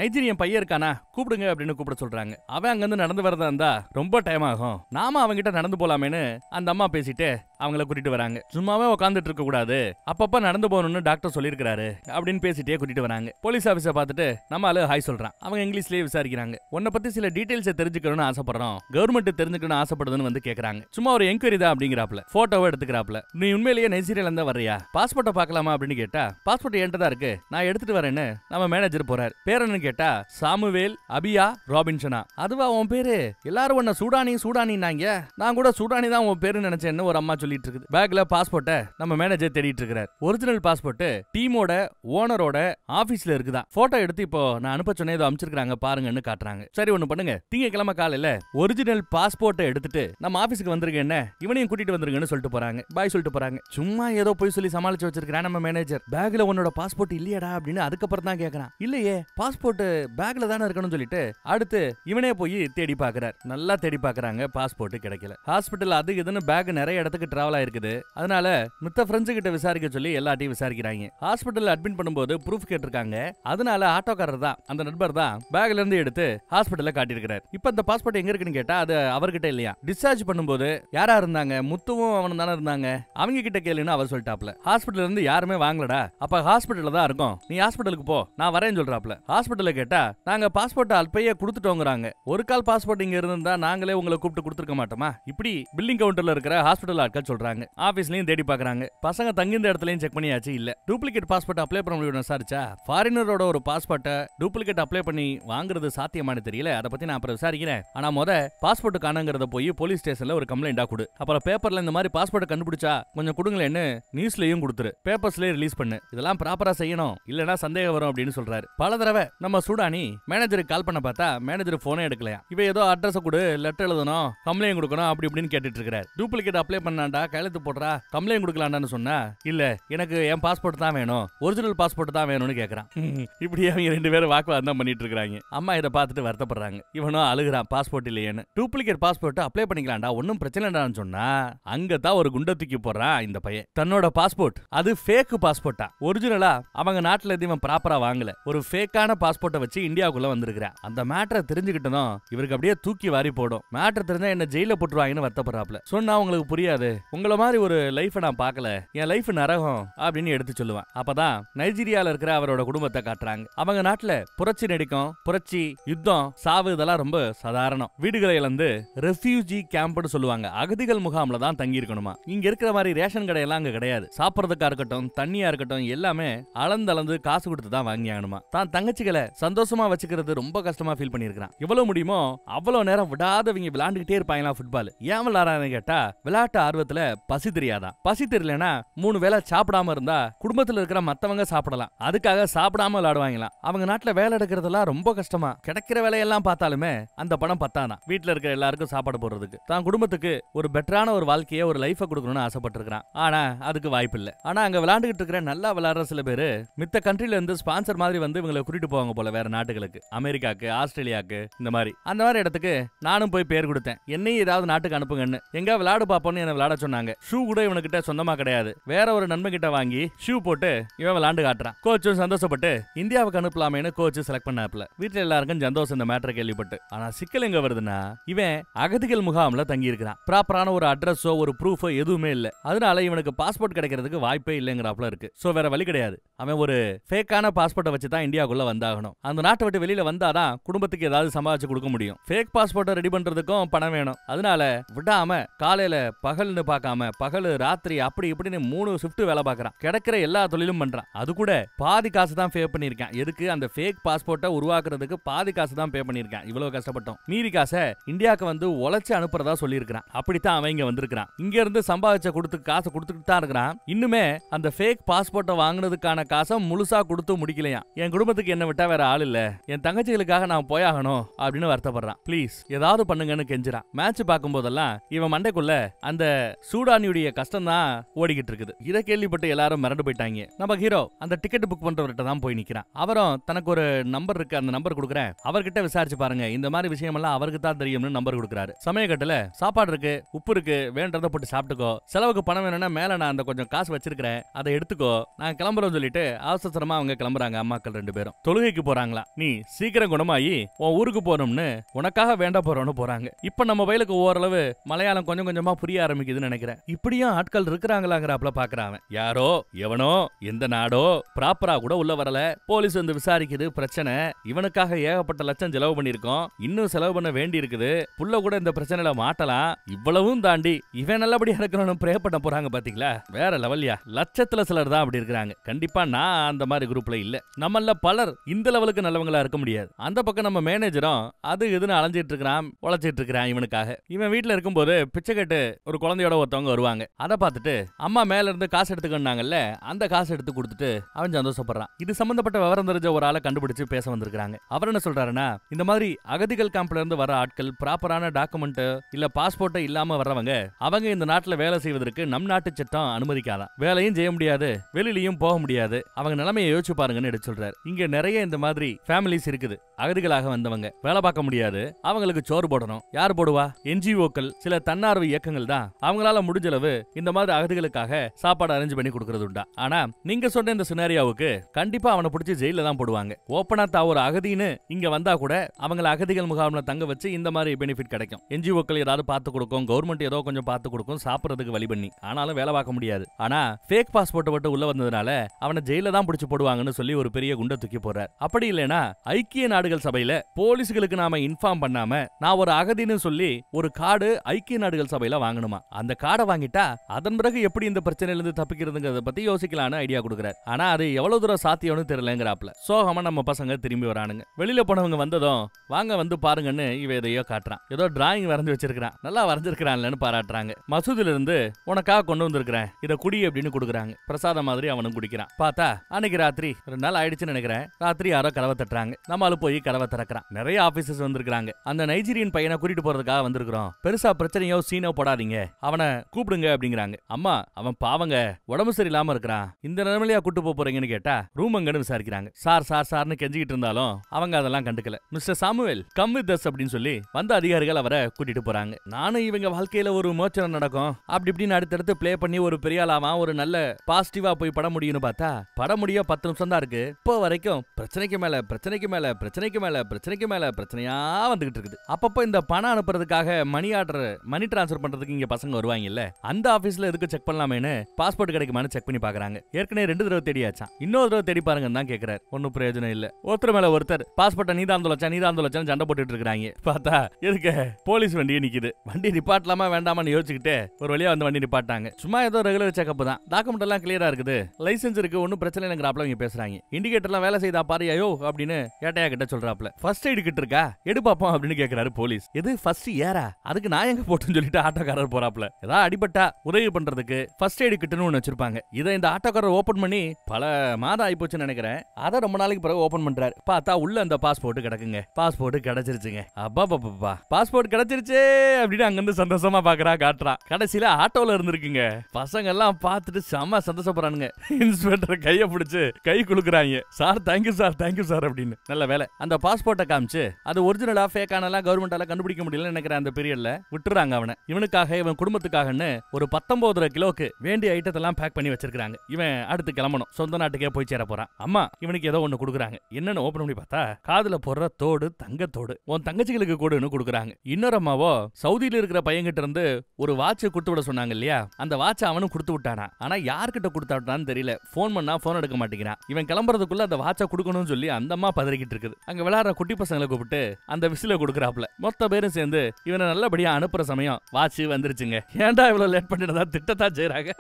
நைஜீரியன் பையன் இருக்கானா கூப்பிடுங்க அப்படின்னு கூப்பிட சொல்றாங்க அவன் அங்கிருந்து நடந்து வரதா இருந்தா ரொம்ப டைம் ஆகும் நாம அவங்கிட்ட நடந்து போலாமேன்னு அந்த அம்மா பேசிட்டு அவங்கள கூட்டிட்டு வராங்க சும்மாவே உட்காந்துட்டு இருக்க கூடாது அப்பப்ப நடந்து போகணும்னு டாக்டர் சொல்லியிருக்காரு அப்படின்னு பேசிட்டே கூட்டிட்டு வராங்க போலீஸ் ஆஃபீஸை பார்த்துட்டு நம்ம ஆளு ஹாய் சொல்றான் அவங்க இங்கிலீஷ்லயே விசாரிக்கிறாங்க உன்னை பத்தி சில டீடைல்ஸ் தெரிஞ்சுக்கணும்னு ஆசைப்படுறோம் கவர்மெண்ட் தெரிஞ்சுக்கணும்னு ஆசைப்படுதுன்னு வந்து கேக்குறாங்க சும்மா ஒரு என்கொயரி தான் அப்படிங்கிறாப்ல போட்டோவை எடுத்துக்கிறாப்ல நீ உண்மையிலேயே நைசீரியல இருந்தா வரையா பாஸ்போர்ட்டை பார்க்கலாமா அப்படின்னு கேட்டா பாஸ்போர்ட் என்கிட்ட இருக்கு நான் எடுத்துட்டு வரேன்னு நம்ம மேனேஜர் போறாரு பேரன்னு கேட்டா சாமுவேல் அபியா ராபின்சனா அதுவா உன் பேரு எல்லாரும் உன்ன சூடானி சூடானின்னாங்க நான் கூட சூடானி தான் உன் பேரு நினைச்சேன்னு ஒரு அம்மா சொல்லிட்டு இருக்குது பேக்ல பாஸ்போர்ட்டை நம்ம மேனேஜர் தேடிட்டு இருக்கிறார் ஒரிஜினல் பாஸ்போர்ட் டீமோட ஓனரோட ஆபீஸ்ல இருக்குதான் போட்டோ எடுத்து இப்போ நான் அனுப்ப சொன்னே ஏதோ அமைச்சிருக்காங்க பாருங்கன்னு காட்டுறாங்க சரி ஒண்ணு பண்ணுங்க திங்கக்கிழமை காலையில ஒரிஜினல் பாஸ்போர்ட்டை எடுத்துட்டு நம்ம ஆபீஸ்க்கு வந்துருங்க என்ன இவனையும் கூட்டிட்டு வந்துருங்கன்னு சொல்லிட்டு போறாங்க பாய் சொல்லிட்டு போறாங்க சும்மா ஏதோ போய் சொல்லி சமாளிச்சு வச்சிருக்கிறான் நம்ம மேனேஜர் பேக்ல உன்னோட பாஸ்போர்ட் இல்லையாடா அப்படின்னு அதுக்கப்புறம் தான் கேட்கறான் இல்லையே பாஸ்போர்ட் பேக்ல தானே இருக்கணும் சொல்லிட்டு அடுத்து இவனே போய் தேடி பாக்குறார் நல்லா தேடி பாக்குறாங்க பாஸ்போர்ட் கிடைக்கல ஹாஸ்பிட்டல் அது இதுன்னு பேக் நிறைய இடத்துக்கு டிராவல் ஆயிருக்குது அதனால மித்த பிரெஞ்சு கிட்ட விசாரிக்க சொல்லி எல்லாத்தையும் விசாரிக்கிறாங்க ஹாஸ்பிட்டல் அட்மிட் பண்ணும்போது ப்ரூஃப் கேட்டிருக்காங்க அதனால ஆட்டோக்காரர் தான் அந்த நண்பர் தான் பேக்ல இருந்து எடுத்து ஹாஸ்பிட்டல்ல காட்டியிருக்கிறார் இப்ப இந்த பாஸ்போர்ட் எங்க இருக்குன்னு கேட்டா அது அவர்கிட்ட இல்லையா டிஸ்சார்ஜ் பண்ணும்போது யாரா இருந்தாங்க முத்துவும் அவனும் தானே இருந்தாங்க அவங்க கிட்ட கேளுன்னு அவர் சொல்லிட்டாப்ல ஹாஸ்பிட்டல் இருந்து யாருமே வாங்கலடா அப்ப ஹாஸ்பிட்டல்ல தான் இருக்கும் நீ ஹாஸ்பிட்டலுக்கு போ நான் வரேன்னு சொல்றாப்ல ஹாஸ்பிட்டல்ல கேட்டா நாங்க பாஸ்போர்ட் அல்பையே கொடுத்துட்டோங்கிறாங்க ஒரு கால் பாஸ்போர்ட் இங்க இருந்தா நாங்களே உங்களை கூப்பிட்டு கொடுத்துருக்க மாட்டோமா இப்படி பில்லிங் கவுண்டர்ல இருக்கிற ஹாஸ்பிட்டல் ஆட்கள் சொல்றாங்க ஆபீஸ்லயும் தேடி பாக்குறாங்க பசங்க தங்கியிருந்த இடத்துலயும் செக் பண்ணியாச்சு இல்ல டூப்ளிகேட் பாஸ்போர்ட் அப்ளை பண்ண முடியும் விசாரிச்சா ஃபாரினரோட ஒரு பாஸ்போர்ட்டை டூப்ளிகேட் அப்ளை பண்ணி வாங்குறது சாத்தியமானு தெரியல அதை பத்தி நான் அப்புறம் விசாரிக்கிறேன் ஆனா முத பாஸ்போர்ட் காணங்கிறத போய் போலீஸ் ஸ்டேஷன்ல ஒரு கம்ப்ளைண்டா கொடு அப்புறம் பேப்பர்ல இந்த மாதிரி பாஸ்போர்ட் கண்டுபிடிச்சா கொஞ்சம் கொடுங்களேன்னு நியூஸ்லயும் கொடுத்துரு பேப்பர்ஸ்லயே ரிலீஸ் பண்ணு இதெல்லாம் ப்ராப்பரா செய்யணும் இல்லனா சந்தேகம் வரும் அப்படின்னு சொல்றாரு பல தடவை நம்ம சூடானி மேனேஜருக்கு கால் பண்ண பார்த்தா மேனேஜர் போனே எடுக்கலையா இவ ஏதோ அட்ரஸ் கொடு லெட்டர் எழுதணும் கம்ப்ளைண்ட் கொடுக்கணும் அப்படி இப்படின்னு கேட்டுட்டு இருக்காரு டூப்ளிகேட் அப்ளை பண்ணாண்டா வேண்டாம்டா கையெழுத்து போடுறா கம்ப்ளைண்ட் கொடுக்கலாம்டான்னு சொன்னா இல்ல எனக்கு என் பாஸ்போர்ட் தான் வேணும் ஒரிஜினல் பாஸ்போர்ட் தான் வேணும்னு கேக்குறான் *laughs* இப்படி அவங்க ரெண்டு பேரும் வாக்குவாதம் தான் பண்ணிட்டு இருக்காங்க அம்மா இதை பார்த்துட்டு வருத்தப்படுறாங்க இவனும் அழுகுறான் பாஸ்போர்ட் இல்லையேன்னு டூப்ளிகேட் பாஸ்போர்ட் அப்ளை பண்ணிக்கலாம்டா ஒன்னும் பிரச்சனைடான்னு சொன்னா அங்கதான் ஒரு குண்டை தூக்கி போடுறான் இந்த பையன் தன்னோட பாஸ்போர்ட் அது ஃபேக்கு பாஸ்போர்ட்டா ஒரிஜினலா அவங்க நாட்டுல இருந்து இவன் ப்ராப்பரா வாங்கல ஒரு ஃபேக்கான பாஸ்போர்ட்டை வச்சு இந்தியாவுக்குள்ள வந்திருக்கிறான் அந்த மேட்டரை தெரிஞ்சுக்கிட்டதும் இவருக்கு அப்படியே தூக்கி வாரி போடும் மேட்டர் தெரிஞ்சா என்ன ஜெயில போட்டுருவாங்கன்னு வருத்தப்படுறாப்ல சொன்னா உங்களுக்கு புரியாது உங்களை மாதிரி ஒரு லைஃபை நான் பார்க்கல என் லைஃப் நரகம் அப்படின்னு எடுத்து சொல்லுவேன் அப்பதான் நைஜீரியால இருக்கிற அவரோட குடும்பத்தை காட்டுறாங்க அவங்க நாட்டுல புரட்சி நடிக்கும் புரட்சி யுத்தம் சாவு இதெல்லாம் ரொம்ப சாதாரணம் வீடுகளை இழந்து ரெஃப்யூஜி கேம்ப்னு சொல்லுவாங்க அகதிகள் முகாம்ல தான் தங்கி இருக்கணுமா இங்க இருக்கிற மாதிரி ரேஷன் கடையெல்லாம் அங்க கிடையாது சாப்பிடறதுக்கா இருக்கட்டும் தண்ணியா இருக்கட்டும் எல்லாமே அளந்து அளந்து காசு கொடுத்து தான் வாங்கி ஆகணுமா தான் தங்கச்சிகளை சந்தோஷமா வச்சுக்கிறது ரொம்ப கஷ்டமா ஃபீல் பண்ணிருக்கிறான் எவ்வளவு முடியுமோ அவ்வளவு நேரம் விடாதவங்க விளையாண்டுகிட்டே இருப்பாங்களா ஃபுட்பால் ஏன் விளையாடுறாங்கன்னு கேட்டா விளையாட்டு ஆர்வத்தை குடும்பத்துல பசி தெரியாதான் பசி தெரியலனா மூணு வேளை சாப்பிடாம இருந்தா குடும்பத்துல இருக்கிற மத்தவங்க சாப்பிடலாம் அதுக்காக சாப்பிடாம விளையாடுவாங்களாம் அவங்க நாட்டுல வேலை எடுக்கிறதெல்லாம் ரொம்ப கஷ்டமா கிடைக்கிற வேலையெல்லாம் பார்த்தாலுமே அந்த பணம் பத்தாதான் வீட்டுல இருக்கிற எல்லாருக்கும் சாப்பாடு போடுறதுக்கு தான் குடும்பத்துக்கு ஒரு பெட்டரான ஒரு வாழ்க்கையை ஒரு லைஃப கொடுக்கணும்னு ஆசைப்பட்டிருக்கான் ஆனா அதுக்கு வாய்ப்பு இல்லை ஆனா அங்க விளையாண்டுகிட்டு இருக்கிற நல்லா விளையாடுற சில பேரு மித்த கண்ட்ரில இருந்து ஸ்பான்சர் மாதிரி வந்து இவங்களை கூட்டிட்டு போவாங்க போல வேற நாட்டுகளுக்கு அமெரிக்காக்கு ஆஸ்திரேலியாக்கு இந்த மாதிரி அந்த மாதிரி இடத்துக்கு நானும் போய் பேர் கொடுத்தேன் என்னையும் ஏதாவது நாட்டுக்கு அனுப்புங்கன்னு எங்க விளையாடு பார்ப்போம்னு என்ன விளையாட சொன்னாங்க ஷூ கூட இவனுக்கிட்ட சொந்தமா கிடையாது வேற ஒரு நண்பன் கிட்ட வாங்கி ஷூ போட்டு இவன் விளாண்டு காட்டுறான் கோச்சும் சந்தோஷப்பட்டு இந்தியாவுக்கு அனுப்பலாமேன்னு கோச்சு செலக்ட் பண்ணாப்ல வீட்டுல எல்லாருக்கும் சந்தோஷம் இந்த மேட்டரை கேள்விப்பட்டு ஆனா சிக்கல் எங்க வருதுன்னா இவன் அகதிகள் முகாம்ல தங்கி இருக்கிறான் ப்ராப்பரான ஒரு அட்ரஸோ ஒரு ப்ரூஃபோ எதுவுமே இல்ல அதனால இவனுக்கு பாஸ்போர்ட் கிடைக்கிறதுக்கு வாய்ப்பே இல்லைங்கிறாப்ல இருக்கு சோ வேற வழி கிடையாது அவன் ஒரு ஃபேக்கான பாஸ்போர்ட்டை வச்சு தான் இந்தியாவுக்குள்ள வந்தாகணும் அந்த நாட்டை விட்டு வெளியில வந்தாதான் குடும்பத்துக்கு ஏதாவது சம்பாதிச்சு கொடுக்க முடியும் ஃபேக் பாஸ்போர்ட்டை ரெடி பண்றதுக்கும் பணம் வேணும் அதனால விடாம காலையில பகல்னு பார்க்காம பகல் ராத்திரி அப்படி இப்படின்னு மூணு ஷிஃப்ட் வேலை பார்க்கறான் கிடைக்கிற எல்லா தொழிலும் பண்றான் அது கூட பாதி காசு தான் பே பண்ணியிருக்கேன் எதுக்கு அந்த ஃபேக் பாஸ்போர்ட்டை உருவாக்குறதுக்கு பாதி காசு தான் பே பண்ணியிருக்கேன் இவ்வளவு கஷ்டப்பட்டோம் மீறி காசை இந்தியாவுக்கு வந்து உழைச்சி அனுப்புறதா சொல்லியிருக்கிறான் அப்படித்தான் அவன் இங்க வந்திருக்கிறான் இருந்து சம்பாதிச்ச கொடுத்து காசை கொடுத்துட்டு தான் இருக்கிறான் இன்னுமே அந்த ஃபேக் பாஸ்போர்ட்டை வாங்கினதுக்கான காசை முழுசா கொடுத்து முடிக்கலையா என் குடும்பத்துக்கு என்ன விட்டா வேற ஆள் இல்லை என் தங்கச்சிகளுக்காக நான் போயாகணும் அப்படின்னு வருத்தப்படுறான் ப்ளீஸ் ஏதாவது பண்ணுங்கன்னு கெஞ்சுறான் மேட்ச் பார்க்கும் போதெல்லாம் இவன் மண்டைக்குள்ள அந்த சூடானியுடைய கஷ்டம் தான் ஓடிக்கிட்டு இருக்குது இதை கேள்விப்பட்டு எல்லாரும் மிரண்டு போயிட்டாங்க நம்ம ஹீரோ அந்த டிக்கெட் புக் பண்றவர்கிட்ட தான் போய் நிக்கிறான் அவரும் தனக்கு ஒரு நம்பர் இருக்கு அந்த நம்பர் கொடுக்குறேன் அவர்கிட்ட விசாரிச்சு பாருங்க இந்த மாதிரி விஷயம் எல்லாம் அவருக்கு தான் தெரியும்னு நம்பர் கொடுக்குறாரு சமயக்கட்டுல சாப்பாடு இருக்கு உப்பு இருக்கு வேண்டதை போட்டு சாப்பிட்டுக்கோ செலவுக்கு பணம் வேணும்னா மேல நான் அந்த கொஞ்சம் காசு வச்சிருக்கிறேன் அதை எடுத்துக்கோ நான் கிளம்புறோம் சொல்லிட்டு அவசரமா அவங்க கிளம்புறாங்க அம்மாக்கள் ரெண்டு பேரும் தொழுகைக்கு போறாங்களா நீ சீக்கிரம் குணமாயி உன் ஊருக்கு போறோம்னு உனக்காக வேண்ட போறோம்னு போறாங்க இப்ப நம்ம வயலுக்கு ஓரளவு மலையாளம் கொஞ்சம் கொஞ்சமா புரிய ஆரம்பிக்குதுன்னு நினைக்கிறேன் இப்படியும் ஆட்கள் இருக்கிறாங்களாங்கிறாப்ல பாக்குறான் யாரோ எவனோ எந்த நாடோ ப்ராப்பரா கூட உள்ள வரல போலீஸ் வந்து விசாரிக்குது பிரச்சனை இவனுக்காக ஏகப்பட்ட லட்சம் செலவு பண்ணிருக்கோம் இன்னும் செலவு பண்ண வேண்டி இருக்குது புள்ள கூட இந்த பிரச்சனையில மாட்டலாம் இவ்வளவும் தாண்டி இவன் நல்லபடியா இருக்கணும்னு ப்ரே பண்ண போறாங்க பாத்தீங்களா வேற லெவல்யா லட்சத்துல சிலர் தான் அப்படி இருக்கிறாங்க கண்டிப்பா நான் அந்த மாதிரி குரூப்ல இல்ல நம்மள பலர் இந்த லெவலுக்கு நல்லவங்களா இருக்க முடியாது அந்த பக்கம் நம்ம மேனேஜரும் அது இதுன்னு அலைஞ்சிட்டு இருக்கிறான் உழைச்சிட்டு இருக்கிறான் இவனுக்காக இவன் வீட்டுல இருக்கும்போது பிச்சை கேட்டு ஒரு குழந்தையோட ஒருத்தவங்க வருவாங்க அதை பார்த்துட்டு அம்மா மேல இருந்து காசு எடுத்துக்கணுனாங்கல்ல அந்த காசு எடுத்து கொடுத்துட்டு அவன் சந்தோஷப்படுறான் இது சம்பந்தப்பட்ட விவரம் தெரிஞ்ச ஒரு ஆளை கண்டுபிடிச்சு பேச வந்திருக்காங்க அவர் என்ன சொல்றாருன்னா இந்த மாதிரி அகதிகள் கேம்ப்ல இருந்து வர ஆட்கள் ப்ராப்பரான டாக்குமெண்ட் இல்ல பாஸ்போர்ட்டை இல்லாம வர்றவங்க அவங்க இந்த நாட்டுல வேலை செய்வதற்கு நம் நாட்டு சட்டம் அனுமதிக்காதான் வேலையும் செய்ய முடியாது வெளியிலயும் போக முடியாது அவங்க நிலைமையை யோசிச்சு பாருங்கன்னு எடுத்து சொல்றாரு இங்க நிறைய இந்த மாதிரி ஃபேமிலிஸ் இருக்குது அகதிகளாக வந்தவங்க வேலை பார்க்க முடியாது அவங்களுக்கு சோறு போடணும் யார் போடுவா என்ஜிஓக்கள் சில தன்னார்வ இயக்கங்கள் தான் அவங்கள உங்களால முடிஞ்சளவு இந்த மாதிரி அகதிகளுக்காக சாப்பாடு அரேஞ்ச் பண்ணி கொடுக்கறது உண்டா ஆனா நீங்க சொன்ன இந்த சினாரியாவுக்கு கண்டிப்பா அவனை பிடிச்சி ஜெயில தான் போடுவாங்க ஓப்பனா தான் ஒரு அகதின்னு இங்க வந்தா கூட அவங்கள அகதிகள் முகாம்ல தங்க வச்சு இந்த மாதிரி பெனிஃபிட் கிடைக்கும் என்ஜிஓக்கள் ஏதாவது பார்த்து கொடுக்கும் கவர்மெண்ட் ஏதோ கொஞ்சம் பார்த்து கொடுக்கும் சாப்பிடறதுக்கு வழி பண்ணி ஆனாலும் வேலை பார்க்க முடியாது ஆனா ஃபேக் பாஸ்போர்ட் மட்டும் உள்ள வந்ததுனால அவனை ஜெயில தான் பிடிச்சி போடுவாங்கன்னு சொல்லி ஒரு பெரிய குண்டை தூக்கி போறார் அப்படி இல்லைனா ஐக்கிய நாடுகள் சபையில போலீஸ்களுக்கு நாம இன்ஃபார்ம் பண்ணாம நான் ஒரு அகதின்னு சொல்லி ஒரு கார்டு ஐக்கிய நாடுகள் சபையில வாங்கணுமா அந்த காடை வாங்கிட்டா அதன் பிறகு எப்படி இந்த பிரச்சனையில இருந்து தப்பிக்கிறதுங்கிறத பத்தி யோசிக்கலான்னு ஐடியா கொடுக்குறாரு ஆனா அது எவ்வளவு தூரம் சாத்தியம்னு தெரியலங்கிறாப்ல சோகமா நம்ம பசங்க திரும்பி வரானுங்க வெளியில போனவங்க வந்ததும் வாங்க வந்து பாருங்கன்னு இவ எதையோ காட்டுறான் ஏதோ டிராயிங் வரைஞ்சு வச்சிருக்கிறான் நல்லா வரைஞ்சிருக்கிறான்லன்னு பாராட்டுறாங்க மசூதில இருந்து உனக்காக கொண்டு வந்திருக்கிறேன் இதை குடி அப்படின்னு கொடுக்குறாங்க பிரசாதம் மாதிரி அவனும் குடிக்கிறான் பார்த்தா அன்னைக்கு ராத்திரி ரெண்டு நாள் ஆயிடுச்சுன்னு நினைக்கிறேன் ராத்திரி யாரோ கலவை தட்டுறாங்க நம்மளு போய் கலவை திறக்கிறான் நிறைய ஆபீசர்ஸ் வந்திருக்காங்க அந்த நைஜீரியன் பையனை கூட்டிட்டு போறதுக்காக வந்திருக்கிறோம் பெருசா பிரச்சனையோ சீனோ போடாதீங்க அவனை கூப்பிடுங்க அப்படிங்கிறாங்க அம்மா அவன் பாவங்க உடம்பு சரியில்லாம இருக்கிறான் இந்த நிலைமையிலயா கூட்டு போக போறீங்கன்னு கேட்டா ரூம் அங்கன்னு விசாரிக்கிறாங்க சார் சார் சார்னு கெஞ்சிக்கிட்டு இருந்தாலும் அவங்க அதெல்லாம் கண்டுக்கல மிஸ்டர் சாமுவேல் கம் வித் அப்படின்னு சொல்லி வந்த அதிகாரிகள் அவரை கூட்டிட்டு போறாங்க நானும் இவங்க வாழ்க்கையில ஒரு மோச்சனம் நடக்கும் அப்படி இப்படின்னு அடுத்தடுத்து பிளே பண்ணி ஒரு பெரிய ஆளாமா ஒரு நல்ல பாசிட்டிவா போய் பட முடியும்னு பார்த்தா பட முடிய பத்து நிமிஷம் தான் இருக்கு இப்போ வரைக்கும் பிரச்சனைக்கு மேல பிரச்சனைக்கு மேல பிரச்சனைக்கு மேல பிரச்சனைக்கு மேல பிரச்சனையா வந்துகிட்டு இருக்குது அப்பப்போ இந்த பணம் அனுப்புறதுக்காக மணி ஆர்டர் மணி டிரான்ஸ்ஃபர் பண்றதுக்கு இங்க பசங்க வரும் வருவாங்கல்ல அந்த ஆபீஸ்ல எதுக்கு செக் பண்ணலாமேனு பாஸ்போர்ட் கிடைக்குமான்னு செக் பண்ணி பாக்குறாங்க ஏற்கனவே ரெண்டு தடவை தேடியாச்சான் இன்னொரு தடவை தேடி பாருங்கன்னு தான் கேக்குறாரு ஒன்னும் பிரயோஜனம் இல்ல ஒருத்தர் மேல ஒருத்தர் பாஸ்போர்ட்டை நீதான் தொலைச்சா நீதான் தொலைச்சான்னு சண்டை போட்டுட்டு இருக்காங்க பார்த்தா எதுக்கு போலீஸ் வண்டியே நிக்குது வண்டி நிப்பாட்டலாமா வேண்டாமான்னு யோசிச்சுக்கிட்டு ஒரு வழியா வந்து வண்டி நிப்பாட்டாங்க சும்மா ஏதோ ரெகுலர் செக்அப் தான் டாக்குமெண்ட் எல்லாம் கிளியரா இருக்குது லைசன்ஸ் இருக்கு ஒன்னும் பிரச்சனை இல்லைங்கிறாப்ல இவங்க பேசுறாங்க இண்டிகேட்டர்லாம் வேலை செய்தா பாரு அப்படின்னு ஏட்டையா கிட்ட சொல்றாப்ல ஃபர்ஸ்ட் எய்டு கிட்ட இருக்கா எடு பாப்போம் அப்படின்னு கேக்குறாரு போலீஸ் எது ஃபர்ஸ்ட் ஏரா அதுக்கு நான் எங்க போட்டுன்னு சொல்லிட்டு ஆட்டோக்காரர் போறாப்ல ஏதாவது அடிபட்டா உதவி பண்றதுக்கு ஃபர்ஸ்ட் எய்டு கிட்டுன்னு ஒன்று வச்சிருப்பாங்க இதை இந்த ஆட்டோக்காரர் ஓபன் பண்ணி பல மாதம் ஆயிப்போச்சுன்னு நினைக்கிறேன் அதை ரொம்ப நாளைக்கு பிறகு ஓபன் பண்றாரு பார்த்தா உள்ள அந்த பாஸ்போர்ட் கிடக்குங்க பாஸ்போர்ட் கிடைச்சிருச்சுங்க அப்பா பாப்பா பாஸ்போர்ட் கிடைச்சிருச்சு அப்படின்னு அங்கிருந்து சந்தோஷமா பாக்குறா காட்டுறா கடைசியில ஆட்டோல இருந்திருக்குங்க பசங்க எல்லாம் பார்த்துட்டு செம சந்தோஷப்படுறானுங்க இன்ஸ்பெக்டர் கையை பிடிச்சு கை குலுக்குறாங்க sir thank you sir thank you sir அப்படின்னு நல்ல வேலை அந்த பாஸ்போர்ட்டை காமிச்சு அது ஒரிஜினலா ஃபேக்கானலாம் கவர்மெண்டால கண்டுபிடிக்க முடியலன்னு நினைக்கிறேன் அந்த பீரியட்ல விட்டுறாங்க அவனை இவனுக்காக இவன் குடும்பத்துக்கு வாரத்துக்காகன்னு ஒரு பத்தொன்பது கிலோக்கு வேண்டிய ஐட்டத்தை எல்லாம் பேக் பண்ணி வச்சிருக்காங்க இவன் அடுத்து கிளம்பணும் சொந்த நாட்டுக்கே போய் சேர போறான் அம்மா இவனுக்கு ஏதோ ஒண்ணு கொடுக்குறாங்க என்னன்னு ஓபன் பண்ணி பார்த்தா காதுல போடுற தோடு தங்கத்தோடு உன் தங்கச்சிகளுக்கு கூடுன்னு கொடுக்குறாங்க இன்னொரு அம்மாவோ சவுதியில இருக்கிற பையன்கிட்ட இருந்து ஒரு வாட்ச் கொடுத்து விட சொன்னாங்க இல்லையா அந்த வாட்ச் அவனும் கொடுத்து விட்டானா ஆனா யார்கிட்ட கொடுத்தாட்டான்னு தெரியல போன் பண்ணா போன் எடுக்க மாட்டேங்கிறான் இவன் கிளம்புறதுக்குள்ள அந்த வாட்சை கொடுக்கணும்னு சொல்லி அந்த அம்மா பதறிக்கிட்டு இருக்குது அங்க விளையாடுற குட்டி பசங்களை கூப்பிட்டு அந்த விசில கொடுக்குறாப்ல மொத்த பேரும் சேர்ந்து இவனை நல்லபடியா அனுப்புற சமயம் வாட்ச் வந்துருச்சுங்க ஏன்டா இவ்வளோ லேட் பண்ணிடுறதா திட்டத்தான் செய்கிறாங்க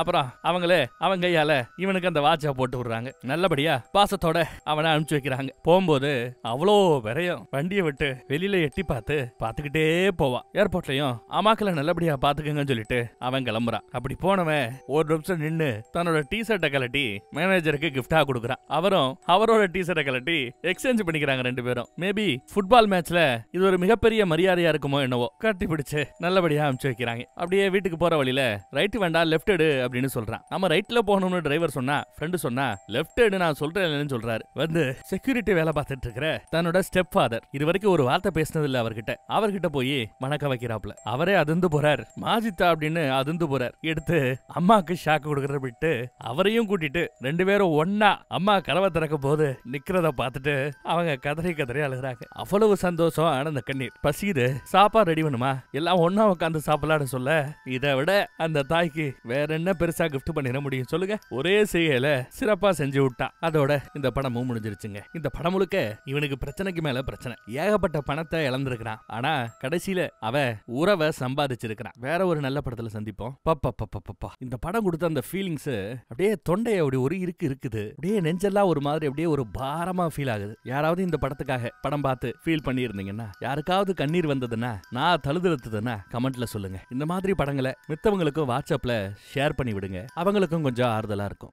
அப்புறம் அவங்களே அவன் கையால இவனுக்கு அந்த வாட்சை போட்டு விடுறாங்க நல்லபடியா பாசத்தோட அவனை அனுப்பிச்சு வைக்கிறாங்க போகும்போது அவ்வளோ விரையும் வண்டியை விட்டு வெளியில எட்டி பார்த்து பார்த்துக்கிட்டே போவான் ஏர்போர்ட்லயும் அமாக்களை நல்லபடியா பாத்துக்கங்கன்னு சொல்லிட்டு அவன் கிளம்புறான் அப்படி போனவன் ஒரு நிமிஷம் நின்று தன்னோட டி ஷர்ட்டை கலட்டி மேனேஜருக்கு கிஃப்டா கொடுக்குறான் அவரும் அவரோட டி ஷர்ட்டை கலட்டி எக்ஸ்சேஞ்ச் பண்ணிக்கிறாங்க ரெண்டு பேரும் மேபி ஃபுட்பால் மேட்ச்ல இது ஒரு மிகப்பெரிய மரியாதையா இருக்குமோ என்னவோ கட்டி பிடிச்சு நல்லபடியா அனுப்பிச்சு நிற்கிறாங்க அப்படியே வீட்டுக்கு போற வழியில ரைட்டு வேண்டாம் லெப்ட் எடு அப்படின்னு சொல்றான் நம்ம ரைட்ல போகணும்னு டிரைவர் சொன்னா ஃப்ரெண்டு சொன்னா லெப்ட் எடு நான் சொல்றேன் சொல்றாரு வந்து செக்யூரிட்டி வேலை பார்த்துட்டு இருக்கிற தன்னோட ஸ்டெப் ஃபாதர் இது வரைக்கும் ஒரு வார்த்தை பேசினது இல்லை அவர்கிட்ட அவர்கிட்ட போய் மணக்க வைக்கிறாப்ல அவரே அதிர்ந்து போறார் மாஜித்தா அப்படின்னு அதிர்ந்து போறார் எடுத்து அம்மாக்கு ஷாக் கொடுக்கற விட்டு அவரையும் கூட்டிட்டு ரெண்டு பேரும் ஒன்னா அம்மா கலவை திறக்க போது நிக்கிறத பார்த்துட்டு அவங்க கதறி கதறி அழுகிறாங்க அவ்வளவு சந்தோஷம் ஆனந்த கண்ணீர் பசியுது சாப்பாடு ரெடி பண்ணுமா எல்லாம் ஒன்னா உட்காந்து சாப்பிட விளையாட சொல்ல இதை விட அந்த தாய்க்கு வேற என்ன பெருசா கிஃப்ட் பண்ணிட முடியும் சொல்லுங்க ஒரே செய்யல சிறப்பா செஞ்சு விட்டா அதோட இந்த படமும் முடிஞ்சிருச்சுங்க இந்த படம் முழுக்க இவனுக்கு பிரச்சனைக்கு மேல பிரச்சனை ஏகப்பட்ட பணத்தை இழந்திருக்கிறான் ஆனா கடைசியில அவ உறவை சம்பாதிச்சிருக்கிறான் வேற ஒரு நல்ல படத்துல சந்திப்போம் இந்த படம் கொடுத்த அந்த ஃபீலிங்ஸ் அப்படியே தொண்டையை அப்படி ஒரு இருக்கு இருக்குது அப்படியே நெஞ்செல்லாம் ஒரு மாதிரி அப்படியே ஒரு பாரமா ஃபீல் ஆகுது யாராவது இந்த படத்துக்காக படம் பார்த்து ஃபீல் பண்ணி இருந்தீங்கன்னா யாருக்காவது கண்ணீர் வந்ததுன்னா நான் தழுதுறதுன்னா கமெண்ட்ல சொல்லுங்க இந்த மாதிரி படங்களை மித்தவங்களுக்கும் வாட்ஸ்அப்ல ஷேர் பண்ணி விடுங்க அவங்களுக்கும் கொஞ்சம் ஆறுதலா இருக்கும்